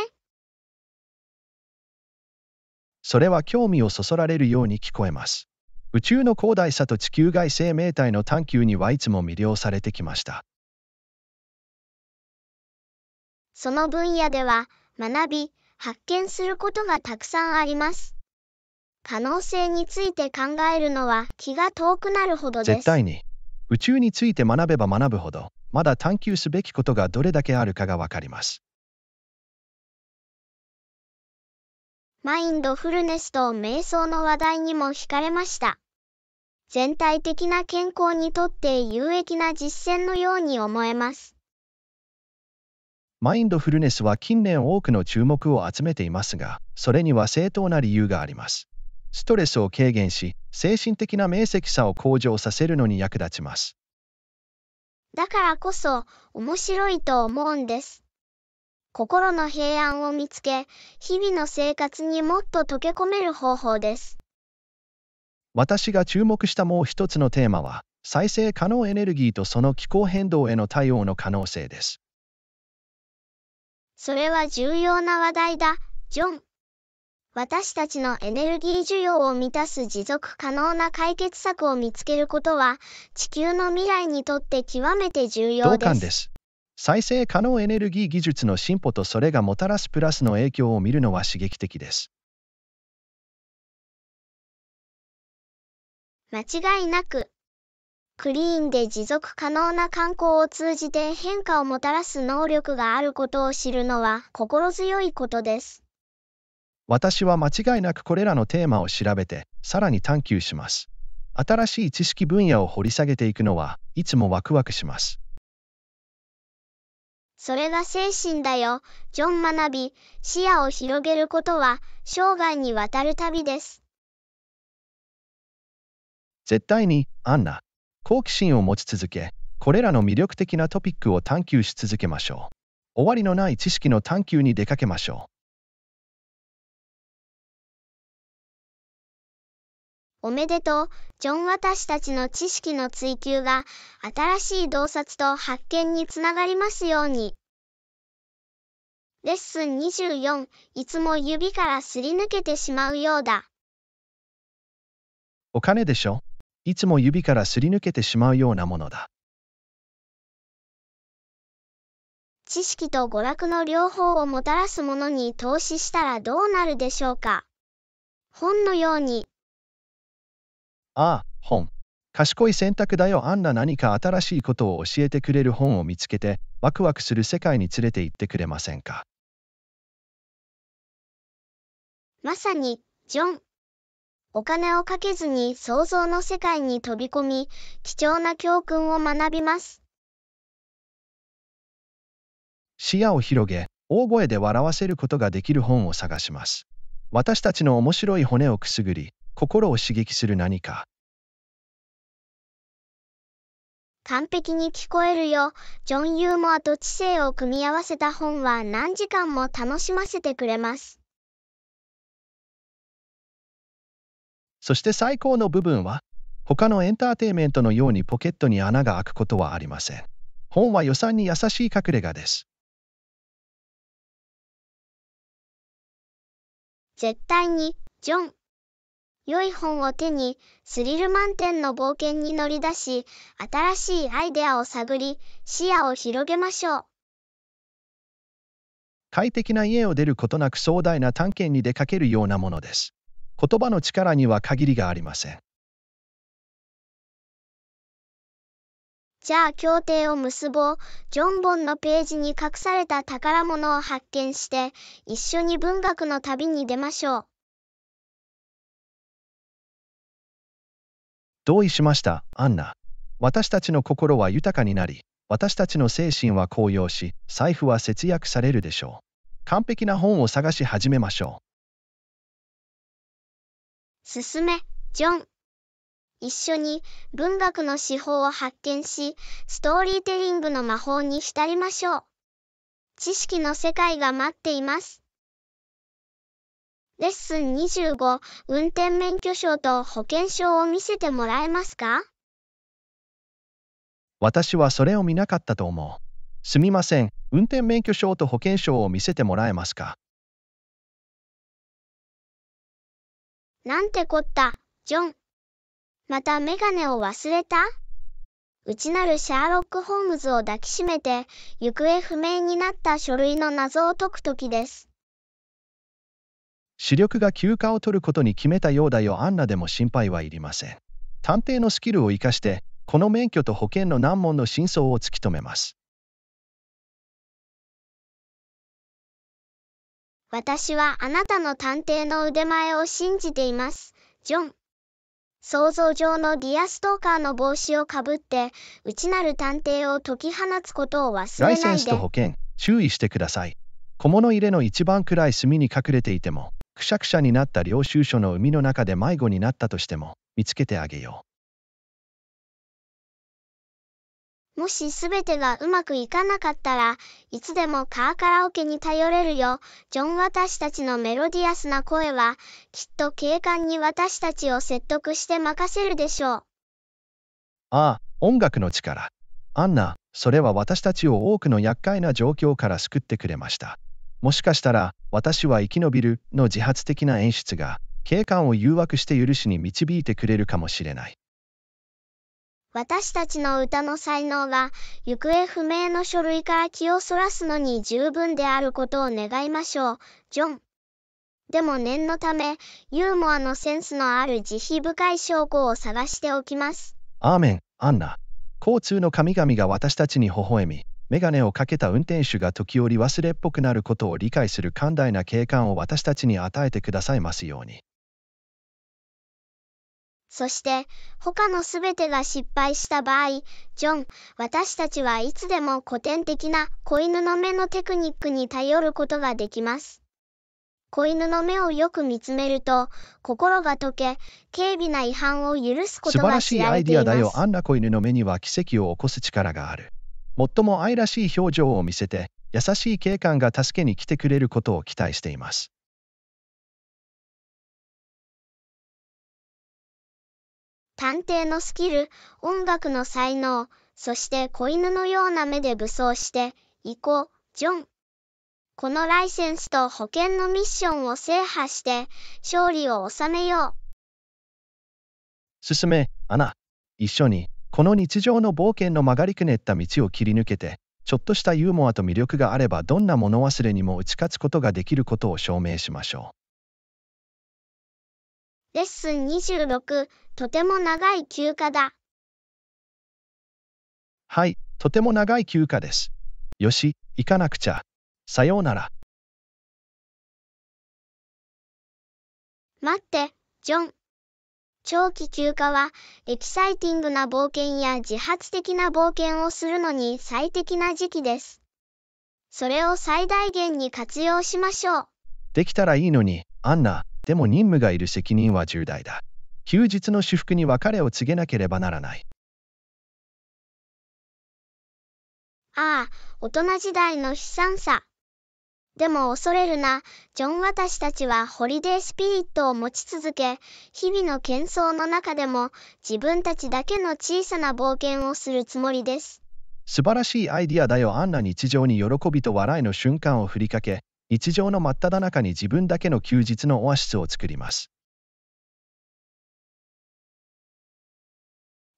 Speaker 3: それは興味をそそられるように聞こえます。宇宙の広大さと地球外生命体の探求にはいつも魅了されてきました。
Speaker 1: その分野では学び、発見することがたくさんあります。可能性について考えるのは気が遠くなるほどです。絶対
Speaker 3: に宇宙について学べば学ぶほど、まだ探求すべきことがどれだけあるかがわ
Speaker 2: かります。
Speaker 1: マインドフルネスと瞑想の話題にも惹かれました。全体的な健康にとって有益な実践のように思えます。
Speaker 3: マインドフルネスは近年多くの注目を集めていますが、それには正当な理由があります。ストレスを軽減し、精神的な明晰さを向上させるのに役立ちます。
Speaker 1: だからこそ面白いと思うんです。心の平安を見つけ、日々の生活にもっと溶け込める方法です。
Speaker 3: 私が注目したもう一つのテーマは、再生可能エネルギーとその気候変動への対応の可能性です。
Speaker 1: それは重要な話題だ、ジョン。私たちのエネルギー需要を満たす持続可能な解決策を見つけることは、地球の未来にとって極めて重要です。同感で
Speaker 3: す。再生可能エネルギー技術の進歩とそれがもたらすプラスの影響を見るのは刺激的です。
Speaker 1: 間違いなく、クリーンで持続可能な観光を通じて変化をもたらす能力があることを知るのは心強いことです。
Speaker 3: 私は間違いなくこれらのテーマを調べて、さらに探求します。新しい知識分野を掘り下げていくのは、いつもワクワクします。
Speaker 1: それが精神だよ。ジョン学び、視野を広げることは、生涯にわたる旅です。
Speaker 3: 絶対に、アンナ、好奇心を持ち続け、これらの魅力的なトピックを探求し続けましょう。終
Speaker 2: わりのない知識の探求に出かけましょう。
Speaker 1: おめでとう、ジョン私たちの知識の追求が、新しい洞察と発見につながりますように。レッスン24、いつも指からすり抜けてしまうようだ。
Speaker 2: お金でしょいつも指からすり抜けてしまうようなものだ。
Speaker 1: 知識と娯楽の両方をもたらすものに投資したらどうなるでしょうか本のように
Speaker 3: ああ、本。賢い選択だよ。あんな何か新しいことを教えてくれる本を見つけて、ワクワクする世界に連れて行ってくれませんか。
Speaker 1: まさに、ジョン。お金をかけずに想像の世界に飛び込み、貴重な教訓を学びます。
Speaker 2: 視
Speaker 3: 野を広げ、大声で笑わせることができる本を探します。私たちの面白い骨をくすぐり、心を刺激する何か。
Speaker 1: 完璧に聞こえるよ。ジョン・ユーモアと知性を組み合わせた本は何時間も楽しませてくれます。
Speaker 3: そして最高の部分は、他のエンターテイメントのように
Speaker 2: ポケットに穴が開くことはありません。本は予算に優しい隠れ家です。
Speaker 1: 絶対に、ジョン。良い本を手に、スリル満点の冒険に乗り出し、新しいアイデアを探り、視野を広げましょう。
Speaker 3: 快適な家を出ることなく壮大な探検に出かけるようなものです。言葉の力には限りがありません。
Speaker 1: じゃあ協定を結ぼう。ジョンボンのページに隠された宝物を発見して、一緒に文学の旅に出ましょう。
Speaker 2: 同意しました、アンナ。
Speaker 3: 私たちの心は豊かになり、私たちの精神は高揚し、財布は節約されるでしょう。完璧な本を探し始めましょ
Speaker 1: う。進め、ジョン。一緒に文学の手法を発見し、ストーリーテリングの魔法に浸りましょう。知識の世界が待っています。レッスン25、運転免許証と保険証を見せてもらえますか
Speaker 2: 私はそれを見なかったと思う。すみません、運転免許証と保険証を見せてもらえますか
Speaker 1: なんてこった、ジョン。またメガネを忘れた内なるシャーロック・ホームズを抱きしめて、行方不明になった書類の謎を解く時です。
Speaker 3: 視力が休暇を取ることに決めたようだよアンナでも心配はいりません。探偵のスキルを活かして、この
Speaker 2: 免許と保険の難問の真相を突き止めます。
Speaker 1: 私はあなたの探偵の腕前を信じています、ジョン。想像上のディアストーカーの帽子をかぶって、内なる探偵を解き放つことを忘れないで。ライセンスと
Speaker 3: 保険、注意してください。小物入れの一番暗い隅に隠れていても、くしゃくしゃになった領収書の海の中で迷子になったとしても見つけてあげよう。
Speaker 1: もしすべてがうまくいかなかったらいつでもカーカラオケに頼れるよ。ジョン私たちのメロディアスな声はきっと警官に私たちを説得して任せるでしょう。
Speaker 2: ああ、
Speaker 3: 音楽の力。アンナ、それは私たちを多くの厄介な状況から救ってくれました。もしかしたら、私は生き延びるの自発的な演出が、警官を誘惑して許しに導いてくれるかもしれない。
Speaker 1: 私たちの歌の才能が行方不明の書類から気をそらすのに十分であることを願いましょう、ジョン。でも念のため、ユーモアのセンスのある慈悲深い証拠を探しておきます。
Speaker 3: アーメン、アンナ。交通の神々が私たちに微笑み、メガネをかけた運転手が時折忘れっぽくなることを理解する寛大な景観を私たちに与えてくださいますように。
Speaker 1: そして、他のすべてが失敗した場合、ジョン、私たちはいつでも古典的な子犬の目のテクニックに頼ることができます。子犬の目をよく見つめると、心が溶け、軽微な違反を許すことが知られています。素晴らしいアイディアだよ。
Speaker 3: あんな子犬の目には奇跡を起こす力がある。最も愛らしい表情を見せて、優しい
Speaker 2: 警官が助けに来てくれることを期待しています。
Speaker 1: 探偵のスキル、音楽の才能、そして子犬のような目で武装して、行こう、ジョン。このライセンスと保険のミッションを制覇して、勝利を収めよう。
Speaker 3: 進め、アナ。一緒に。この日常の冒険の曲がりくねった道を切り抜けて、ちょっとしたユーモアと魅力があればどんな物忘れにも打ち勝つことができることを証明しましょ
Speaker 1: う。レッスン26、とても長い休暇だ。
Speaker 2: はい、とても長い休暇です。よし、行かなくちゃ。さようなら。
Speaker 1: 待って、ジョン。長期休暇は、エキサイティングな冒険や自発的な冒険をするのに最適な時期です。それを最大限に活用しましょう。
Speaker 3: できたらいいのに、アンナ、でも任務がいる責任は重大だ。休日の私服に別れを告げなければならない。
Speaker 1: ああ、大人時代の悲惨さ。でも恐れるな、ジョン私たちはホリデースピリットを持ち続け、日々の喧騒の中でも自分たちだけの小さな冒険をするつもりです。
Speaker 3: 素晴らしいアイディアだよ。あんな日常に喜びと笑いの瞬間を振りかけ、日常の真っ只中に自分だけの休日のオアシスを作ります。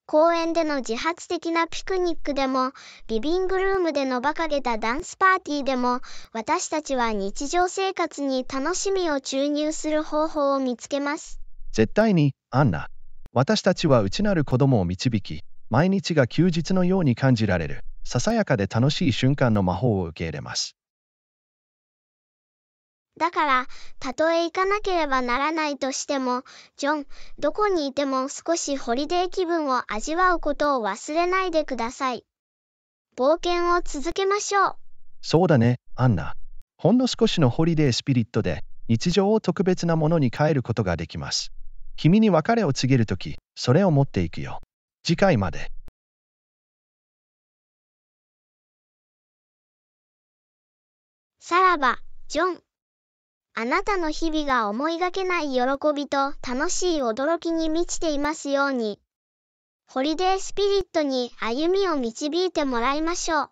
Speaker 1: 公園での自発的なピクニックでも、リビングルームでの馬鹿げたダンスパーティーでも、私たちは日常生活に楽しみを注入する方法を見つけ
Speaker 3: ます。絶対に、アンナ。私たちは内なる子供を導き、毎日が休日のように感じられる、ささやかで楽しい瞬間の魔法を受け入れます。
Speaker 1: だから、たとえ行かなければならないとしても、ジョン、どこにいても少しホリデー気分を味わうことを忘れないでください。冒険を続けましょう。
Speaker 3: そうだね、アンナ。ほんの少しのホリデースピリットで、日常を特別なものに変えることがで
Speaker 2: きます。君に別れを告げるとき、それを持っていくよ。次回まで。さらば、ジョン。あなたの日々が思いがけない喜
Speaker 1: びと楽しい驚きに満ちていますように。ホリデースピリットに歩みを導いてもらいましょう。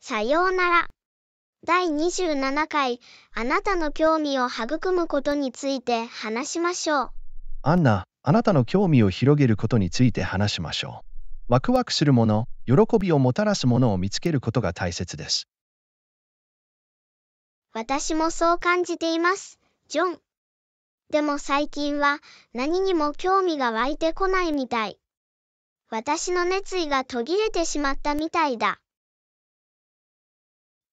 Speaker 1: さようなら。第27回、あなたの興味を育むことについて話しましょう。
Speaker 3: アンナ、あなたの興味を広げることについて話しましょう。ワクワクするもの、喜びをもたらすものを見つけることが大切です。
Speaker 1: 私もそう感じています、ジョン。でも最近は何にも興味が湧いてこないみたい。私の熱意が途切れてしまったみたいだ。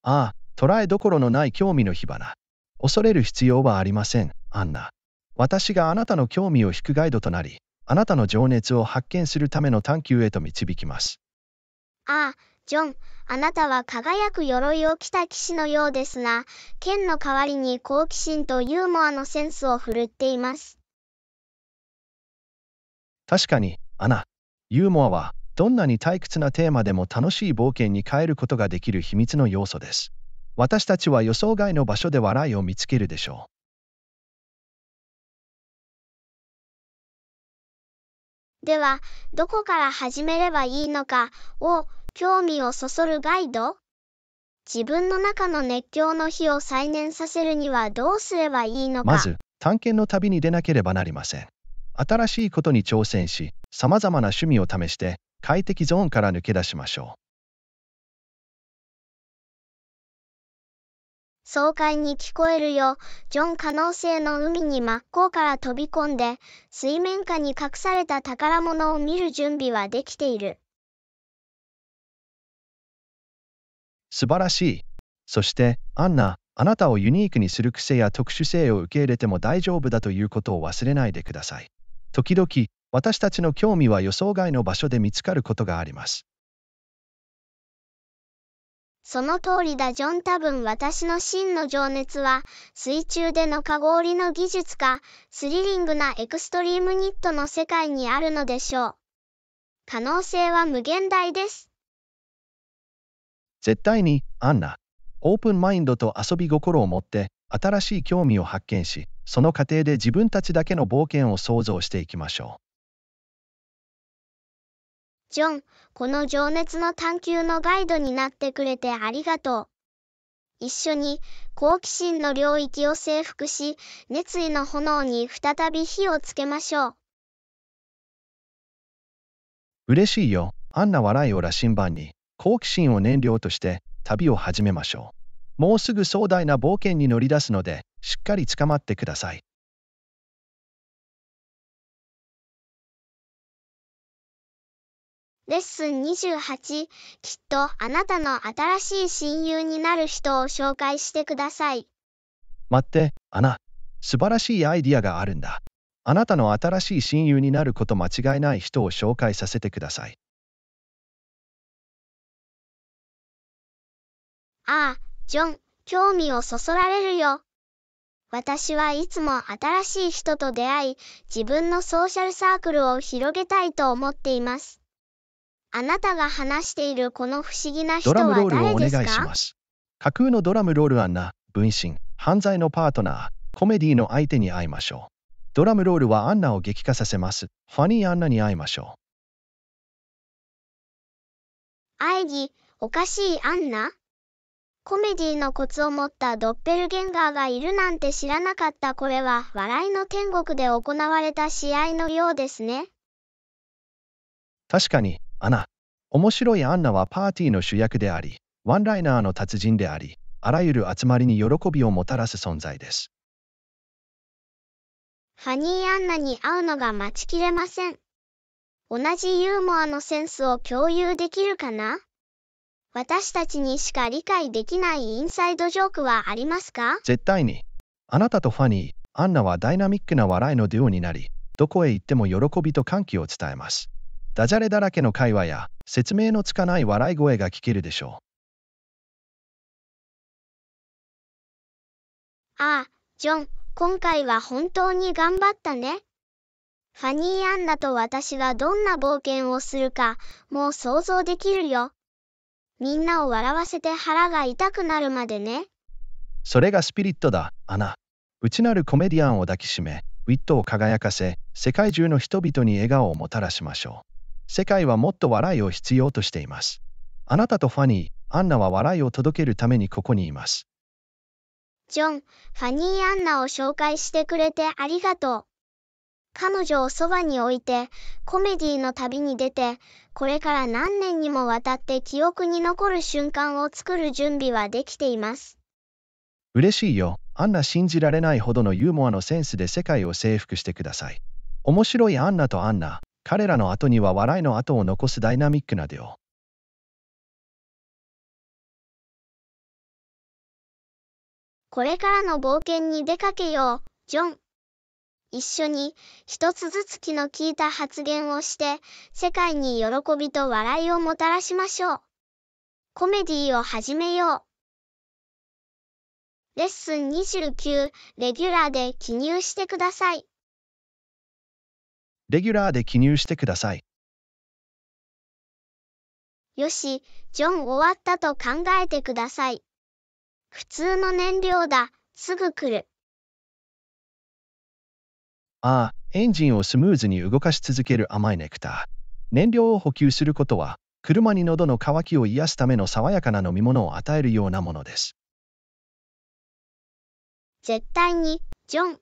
Speaker 2: ああ、
Speaker 3: 捉えどころのない興味の火花。恐れる必要はありません、アンナ。私があなたの興味を引くガイドとなり、あなたの情熱を発見するための探求へと導きます。
Speaker 1: ああ、ジョン、あなたは輝く鎧を着た騎士のようですが、剣の代わりに好奇心とユーモアのセンスを振るっています。
Speaker 3: 確かに、アナ、ユーモアは、どんなに退屈なテーマでも楽しい冒険に変えることができる秘密の要素です。
Speaker 2: 私たちは予想外の場所で笑いを見つけるでしょ
Speaker 1: う。では、どこから始めればいいのかを興味をそそるガイド自分の中の熱狂の火を再燃させるにはどうすればいいのかまず、
Speaker 3: 探検の旅に出なければなりません。新しいことに挑戦し、様々な趣味を試して、快
Speaker 2: 適ゾーンから抜け出しましょう。
Speaker 1: 爽快に聞こえるよ。ジョン可能性の海に真っ向から飛び込んで、水面下に隠された宝物を見る準備はできている。
Speaker 3: 素晴らしい。そして、アンナ、あなたをユニークにする癖や特殊性を受け入れても大丈夫だということを忘れないでください。時々、私たちの興味は予想外の場所で見つかることがあります。
Speaker 1: その通りだジョン多分私の真の情熱は水中でのかりの技術かスリリングなエクストリームニットの世界にあるのでしょう。可能性は無限大です。
Speaker 3: 絶対に、アンナ、オープンマインドと遊び心を持って、新しい興味を発見し、その過程で自分たちだけの冒険を想像していきましょ
Speaker 1: う。ジョン、この情熱の探求のガイドになってくれてありがとう。一緒に好奇心の領域を征服し、熱意の炎に再び火をつけましょう。
Speaker 3: 嬉しいよ、アンナ笑いを羅針盤に。好奇心を燃料として旅を始めましょう。も
Speaker 2: うすぐ壮大な冒険に乗り出すので、しっかり捕まってください。レッ
Speaker 1: スン28、きっとあなたの新しい親友になる人を紹介してください。
Speaker 3: 待って、アナ。素晴らしいアイディアがあるんだ。
Speaker 2: あなたの新しい親友になること間違いない人を紹介させてください。
Speaker 1: ああ、ジョン、興味をそそられるよ。私はいつも新しい人と出会い、自分のソーシャルサークルを広げたいと思っています。あなたが話しているこの不思議な人は誰ですかドラムロールをお願いしま
Speaker 3: す。架空のドラムロールアンナ、分身、犯罪のパートナー、コメディの相手に会いましょう。ドラムロールはアンナを激化させます。ファニーアンナに会いましょ
Speaker 1: う。アイギ、おかしいアンナコメディのコツを持ったドッペルゲンガーがいるなんて知らなかったこれは笑いの天国で行われた試合のようですね。
Speaker 3: 確かに、アナ。面白いアンナはパーティーの主役であり、ワンライナーの達人であり、あらゆる集まりに喜びをもたらす存在です。
Speaker 1: ファニーアンナに会うのが待ちきれません。同じユーモアのセンスを共有できるかな私たちにしか理解できないインサイドジョークはありますか
Speaker 3: 絶対に。あなたとファニー、アンナはダイナミックな笑いのデュオになり、どこへ行っても喜びと歓喜を伝えます。ダジャレだらけの会話や、
Speaker 2: 説明のつかない笑い声が聞けるでしょう。
Speaker 1: ああ、ジョン、今回は本当に頑張ったね。ファニー・アンナと私はどんな冒険をするか、もう想像できるよ。みんなを笑わせて腹が痛くなるまでね。
Speaker 3: それがスピリットだ、アナ。内なるコメディアンを抱きしめ、ウィットを輝かせ、世界中の人々に笑顔をもたらしましょう。世界はもっと笑いを必要としています。あなたとファニー、アンナは笑いを届けるためにここにいます。
Speaker 1: ジョン、ファニー・アンナを紹介してくれてありがとう。彼女をそばに置いて、コメディの旅に出て、これから何年にもわたって記憶に残る瞬間を作る準備はできています。
Speaker 3: 嬉しいよ。アンナ信じられないほどのユーモアのセンスで世界を征服して
Speaker 2: ください。面白いアンナとアンナ、彼らの後には笑いの後を残すダイナミックなデオ。これからの冒険に出かけよう、ジョン。一緒
Speaker 1: に一つずつ気の利いた発言をして世界に喜びと笑いをもたらしましょう。コメディを始めよう。レッスン29、レギュラーで記入してください。
Speaker 2: レギュラーで記入してください。
Speaker 1: よし、ジョン終わったと考えてください。普通の燃料だ、すぐ来る。
Speaker 3: ああ、エンジンをスムーズに動かし続ける甘いネクター。燃料を補給することは、車に喉の渇きを癒すための爽やかな飲み物を与えるようなものです。
Speaker 1: 絶対に、ジョン、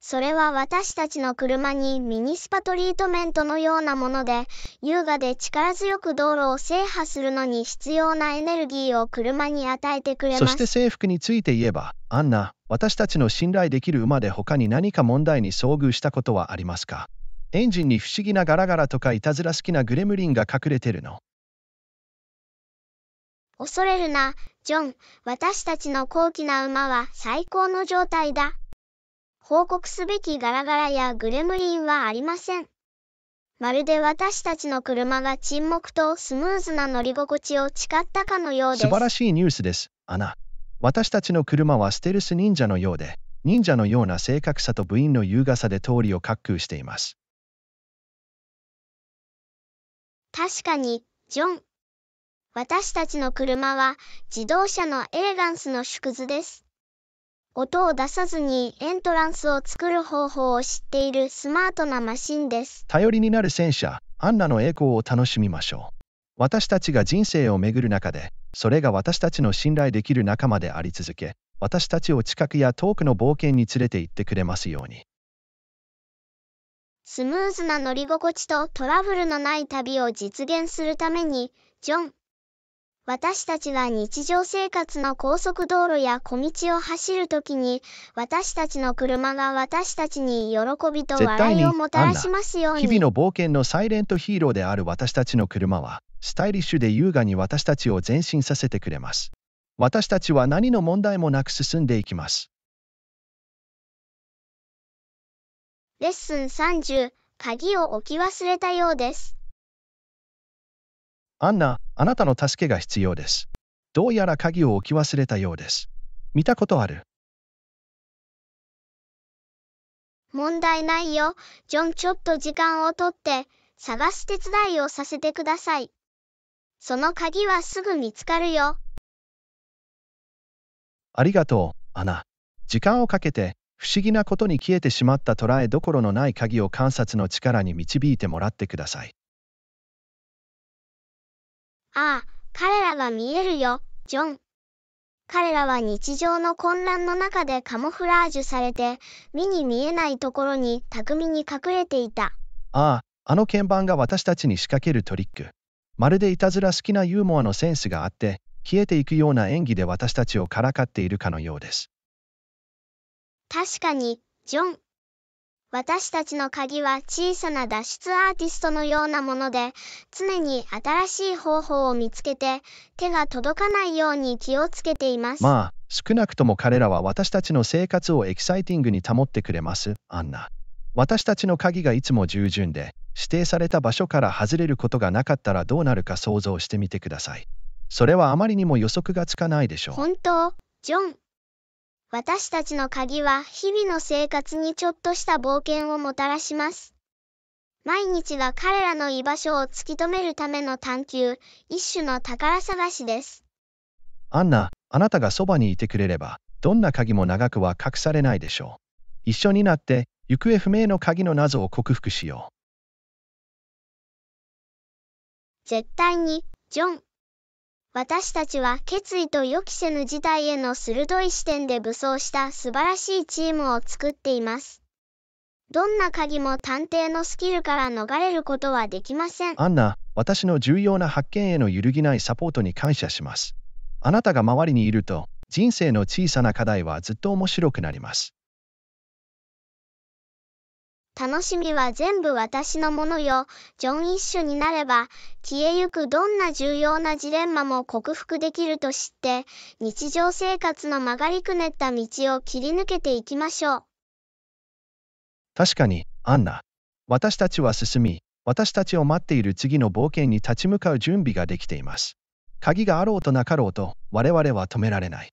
Speaker 1: それは私たちの車にミニスパトリートメントのようなもので、優雅で力強く道路を制覇するのに必要なエネルギーを車に与えてくれます。そし
Speaker 2: て
Speaker 3: 制服について言えば、アンナ、私たちの信頼できる馬で他に何か問題に遭遇したことはありますかエンジンに不思議なガラガラとかいたずら好きなグレムリンが隠れてるの。
Speaker 1: 恐れるな、ジョン。私たちの高貴な馬は最高の状態だ。報告すべきガラガラやグレムリンはありません。まるで私たちの車が沈黙とスムーズな乗り心地を誓ったかのようです。素晴ら
Speaker 3: しいニュースです、アナ。私たちの車はステルス忍者のようで、忍者のような正確さと部員の優雅さで通りを滑空しています。
Speaker 1: 確かに、ジョン。私たちの車は自動車のエレガンスの縮図です。音を出さずにエントランスを作る方法を知っているスマートなマシンです。
Speaker 3: 頼りになる戦車、アンナの栄光を楽しみましょう。私たちが人生をめぐる中で、それが私たちの信頼できる仲間であり続け、私たちを近くや遠くの冒険に連れて行ってくれますように。
Speaker 1: スムーズな乗り心地とトラブルのない旅を実現するために、ジョン、私たちは日常生活の高速道路や小道を走るときに、私たちの車が私たちに喜びと笑いをもたらしますように。日々の
Speaker 3: 冒険のサイレントヒーローである私たちの車は、スタイリッシュで優雅に私たちを前進させてくれます。私たちは何の
Speaker 2: 問題もなく進んでいきます。
Speaker 1: レッスン30、鍵を置き忘れたようです。
Speaker 2: アンナ、あなたの助けが必要です。どうやら鍵を置き忘れたようです。見たことある。
Speaker 1: 問題ないよ。ジョン、ちょっと時間をとって、探す手伝いをさせてください。その鍵はすぐ見つかるよ。
Speaker 3: ありがとう、アナ。時間をかけて、不思議なことに消えてしまった捉えどころのない鍵を観察の力に導いてもらってください。
Speaker 1: ああ、彼らは見えるよ、ジョン。彼らは日常の混乱の中でカモフラージュされて、目に見えないところに巧みに隠れていた。
Speaker 3: ああ、あの鍵盤が私たちに仕掛けるトリック。まるでいたずら好きなユーモアのセンスがあって、消えていくような演技で私たちをからかっているかのようです。
Speaker 1: 確かに、ジョン。私たちの鍵は小さな脱出アーティストのようなもので、常に新しい方法を見つけて、手が届かないように気をつけています。ま
Speaker 3: あ、少なくとも彼らは私たちの生活をエキサイティングに保ってくれます、アンナ。私たちの鍵がいつも従順で、指定された場所から外れることがなかったらどうなるか想像してみてください。それはあまりにも予測がつかないでしょう。
Speaker 1: 本当、ジョン。私たちの鍵は日々の生活にちょっとした冒険をもたらします。毎日が彼らの居場所を突き止めるための探求、一種の宝探しです。
Speaker 3: アンナ、あなたがそばにいてくれれば、どんな鍵も長くは隠されないでしょう。一緒になって、行方不明の鍵の謎を克服しよ
Speaker 2: う。
Speaker 1: 絶対に、ジョン。私たちは決意と予期せぬ事態への鋭い視点で武装した素晴らしいチームを作っています。どんな鍵も探偵のスキルから逃れることはできません。
Speaker 3: アンナ、私の重要な発見への揺るぎないサポートに感謝します。あなたが周りにいると、人生の小さな課題はずっと面白くなります。
Speaker 1: 楽しみは全部私のものよ。ジョン一種になれば、消えゆくどんな重要なジレンマも克服できると知って、日常生活の曲がりくねった道を切り抜けていきましょう。
Speaker 3: 確かに、アンナ。私たちは進み、私たちを待っている次の冒険に立ち向
Speaker 2: かう準備ができています。鍵があろうとなかろうと、我々は止められない。